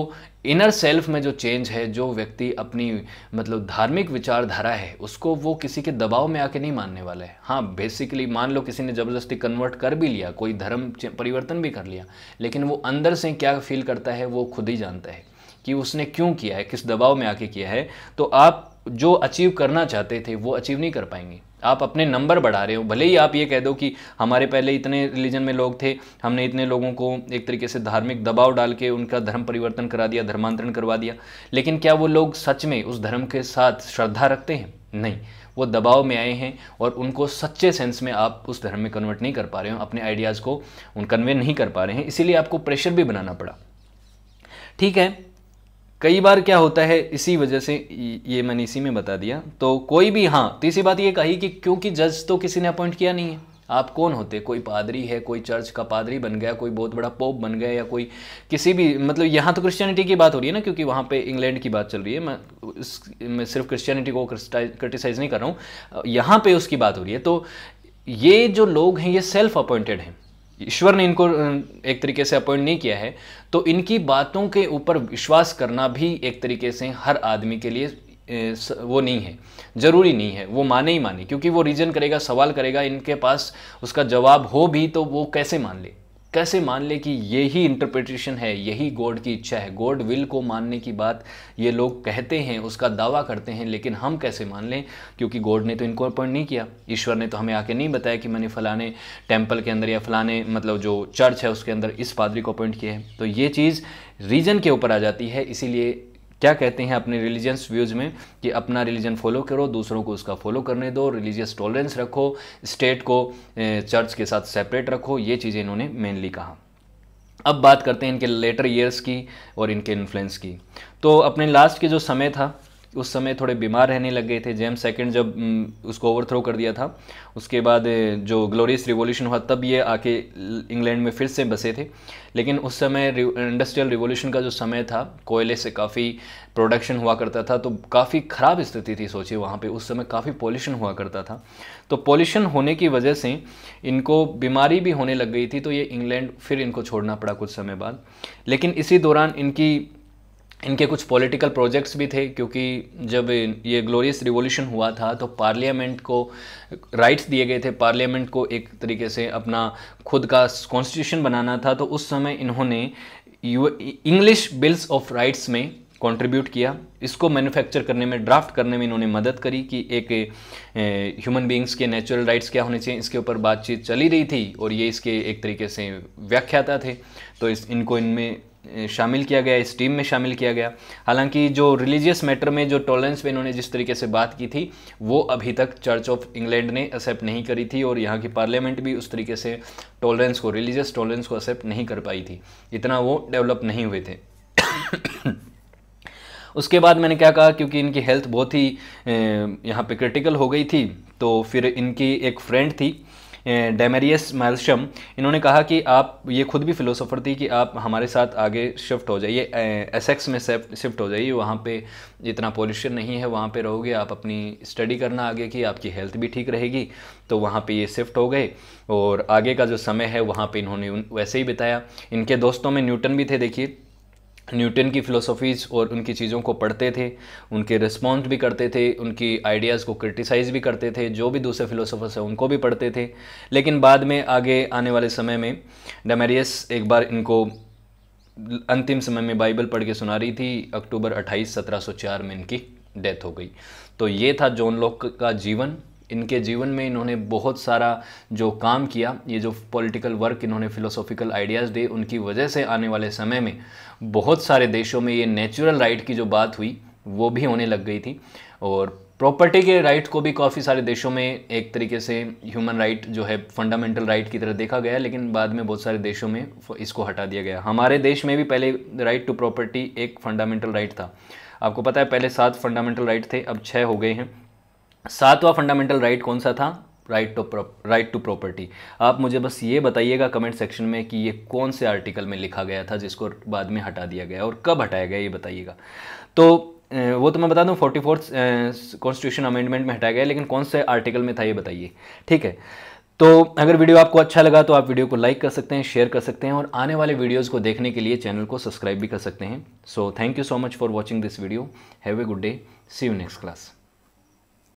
इनर सेल्फ में जो चेंज है जो व्यक्ति अपनी मतलब धार्मिक विचारधारा है उसको वो किसी के दबाव में आके नहीं मानने वाला है हाँ बेसिकली मान लो किसी ने ज़बरदस्ती कन्वर्ट कर भी लिया कोई धर्म परिवर्तन भी कर लिया लेकिन वो अंदर से क्या फील करता है वो खुद ही जानता है कि उसने क्यों किया है किस दबाव में आके किया है तो आप जो अचीव करना चाहते थे वो अचीव नहीं कर पाएंगे आप अपने नंबर बढ़ा रहे हो भले ही आप ये कह दो कि हमारे पहले इतने रिलीजन में लोग थे हमने इतने लोगों को एक तरीके से धार्मिक दबाव डाल के उनका धर्म परिवर्तन करा दिया धर्मांतरण करवा दिया लेकिन क्या वो लोग सच में उस धर्म के साथ श्रद्धा रखते हैं नहीं वो दबाव में आए हैं और उनको सच्चे सेंस में आप उस धर्म में कन्वर्ट नहीं कर पा रहे हो अपने आइडियाज़ को उन कन्वे नहीं कर पा रहे हैं इसीलिए आपको प्रेशर भी बनाना पड़ा ठीक है कई बार क्या होता है इसी वजह से ये मैंने इसी में बता दिया तो कोई भी हाँ तीसरी तो बात ये कही कि क्योंकि जज तो किसी ने अपॉइंट किया नहीं है आप कौन होते कोई पादरी है कोई चर्च का पादरी बन गया कोई बहुत बड़ा पोप बन गया या कोई किसी भी मतलब यहाँ तो क्रिश्चियनिटी की बात हो रही है ना क्योंकि वहाँ पे इंग्लैंड की बात चल रही है मैं इस मैं सिर्फ क्रिश्चियनिटी को क्रिटिसाइज़ नहीं कर रहा हूँ यहाँ पे उसकी बात हो रही है तो ये जो लोग हैं ये सेल्फ अपॉइंटेड हैं ईश्वर ने इनको एक तरीके से अपॉइंट नहीं किया है तो इनकी बातों के ऊपर विश्वास करना भी एक तरीके से हर आदमी के लिए वो नहीं है ज़रूरी नहीं है वो माने ही माने क्योंकि वो रीजन करेगा सवाल करेगा इनके पास उसका जवाब हो भी तो वो कैसे मान ले कैसे मान ले कि यही इंटरप्रिटेशन है यही गॉड की इच्छा है गॉड विल को मानने की बात ये लोग कहते हैं उसका दावा करते हैं लेकिन हम कैसे मान लें क्योंकि गॉड ने तो इनको अपॉइंट नहीं किया ईश्वर ने तो हमें आके नहीं बताया कि मैंने फलाने टेम्पल के अंदर या फलाने मतलब जो चर्च है उसके अंदर इस पादरी को अपॉइंट किया है तो ये चीज़ रीजन के ऊपर आ जाती है इसीलिए क्या कहते हैं अपने रिलीजियस व्यूज में कि अपना रिलीजन फॉलो करो दूसरों को उसका फॉलो करने दो रिलीजियस टॉलरेंस रखो स्टेट को चर्च के साथ सेपरेट रखो ये चीज़ें इन्होंने मेनली कहा अब बात करते हैं इनके लेटर ईयर्स की और इनके इन्फ्लुएंस की तो अपने लास्ट के जो समय था उस समय थोड़े बीमार रहने लग गए थे जेम्स सेकंड जब उसको ओवरथ्रो कर दिया था उसके बाद जो ग्लोरियस रिवॉल्यूशन हुआ तब ये आके इंग्लैंड में फिर से बसे थे लेकिन उस समय इंडस्ट्रियल रिवॉल्यूशन का जो समय था कोयले से काफ़ी प्रोडक्शन हुआ करता था तो काफ़ी ख़राब स्थिति थी सोचिए वहाँ पे उस समय काफ़ी पॉल्यूशन हुआ करता था तो पॉल्यूशन होने की वजह से इनको बीमारी भी होने लग गई थी तो ये इंग्लैंड फिर इनको छोड़ना पड़ा कुछ समय बाद लेकिन इसी दौरान इनकी इनके कुछ पॉलिटिकल प्रोजेक्ट्स भी थे क्योंकि जब ये ग्लोरियस रिवॉल्यूशन हुआ था तो पार्लियामेंट को राइट्स दिए गए थे पार्लियामेंट को एक तरीके से अपना खुद का कॉन्स्टिट्यूशन बनाना था तो उस समय इन्होंने इंग्लिश बिल्स ऑफ राइट्स में कंट्रीब्यूट किया इसको मैन्युफैक्चर करने में ड्राफ्ट करने में इन्होंने मदद करी कि एक ह्यूमन बींग्स के नेचुरल राइट्स क्या होने चाहिए इसके ऊपर बातचीत चली रही थी और ये इसके एक तरीके से व्याख्याता थे तो इस इनको इनमें शामिल किया गया इस टीम में शामिल किया गया हालांकि जो रिलीजियस मैटर में जो टॉलरेंस में इन्होंने जिस तरीके से बात की थी वो अभी तक चर्च ऑफ इंग्लैंड ने एक्सेप्ट नहीं करी थी और यहाँ की पार्लियामेंट भी उस तरीके से टॉलरेंस को रिलीजियस टॉलरेंस को एक्सेप्ट नहीं कर पाई थी इतना वो डेवलप नहीं हुए थे उसके बाद मैंने क्या कहा क्योंकि इनकी हेल्थ बहुत ही यहाँ पे क्रिटिकल हो गई थी तो फिर इनकी एक फ्रेंड थी डेमेरियस मैल्शम इन्होंने कहा कि आप ये खुद भी फ़िलोसोफ़र थी कि आप हमारे साथ आगे शिफ्ट हो जाइए एसेक्स में शिफ्ट हो जाइए वहाँ पे इतना पोल्यूशन नहीं है वहाँ पे रहोगे आप अपनी स्टडी करना आगे की आपकी हेल्थ भी ठीक रहेगी तो वहाँ पे ये शिफ्ट हो गए और आगे का जो समय है वहाँ पे इन्होंने वैसे ही बिताया इनके दोस्तों में न्यूटन भी थे देखिए न्यूटन की फ़िलोसफीज़ और उनकी चीज़ों को पढ़ते थे उनके रिस्पॉन्स भी करते थे उनकी आइडियाज़ को क्रिटिसाइज़ भी करते थे जो भी दूसरे फ़िलोसोफ़र्स हैं उनको भी पढ़ते थे लेकिन बाद में आगे आने वाले समय में डमेरियस एक बार इनको अंतिम समय में बाइबल पढ़ के सुना रही थी अक्टूबर अट्ठाईस सत्रह में इनकी डेथ हो गई तो ये था जॉन लॉक का जीवन इनके जीवन में इन्होंने बहुत सारा जो काम किया ये जो पॉलिटिकल वर्क इन्होंने फिलोसॉफिकल आइडियाज़ दिए उनकी वजह से आने वाले समय में बहुत सारे देशों में ये नेचुरल राइट की जो बात हुई वो भी होने लग गई थी और प्रॉपर्टी के राइट को भी काफ़ी सारे देशों में एक तरीके से ह्यूमन राइट जो है फंडामेंटल राइट की तरह देखा गया लेकिन बाद में बहुत सारे देशों में इसको हटा दिया गया हमारे देश में भी पहले राइट टू प्रॉपर्टी एक फंडामेंटल राइट था आपको पता है पहले सात फंडामेंटल राइट थे अब छः हो गए हैं सातवां फंडामेंटल राइट कौन सा था right to right to property आप मुझे बस ये बताइएगा कमेंट सेक्शन में कि ये कौन से आर्टिकल में लिखा गया था जिसको बाद में हटा दिया गया और कब हटाया गया ये बताइएगा तो वो तो मैं बता दूँ फोर्टी फोर्थ कॉन्स्टिट्यूशन अमेंडमेंट में हटाया गया लेकिन कौन से आर्टिकल में था ये बताइए ठीक है तो अगर वीडियो आपको अच्छा लगा तो आप वीडियो को लाइक कर सकते हैं शेयर कर सकते हैं और आने वाले वीडियोज़ को देखने के लिए चैनल को सब्सक्राइब भी कर सकते हैं so thank you so much for watching this video have a good day see you next class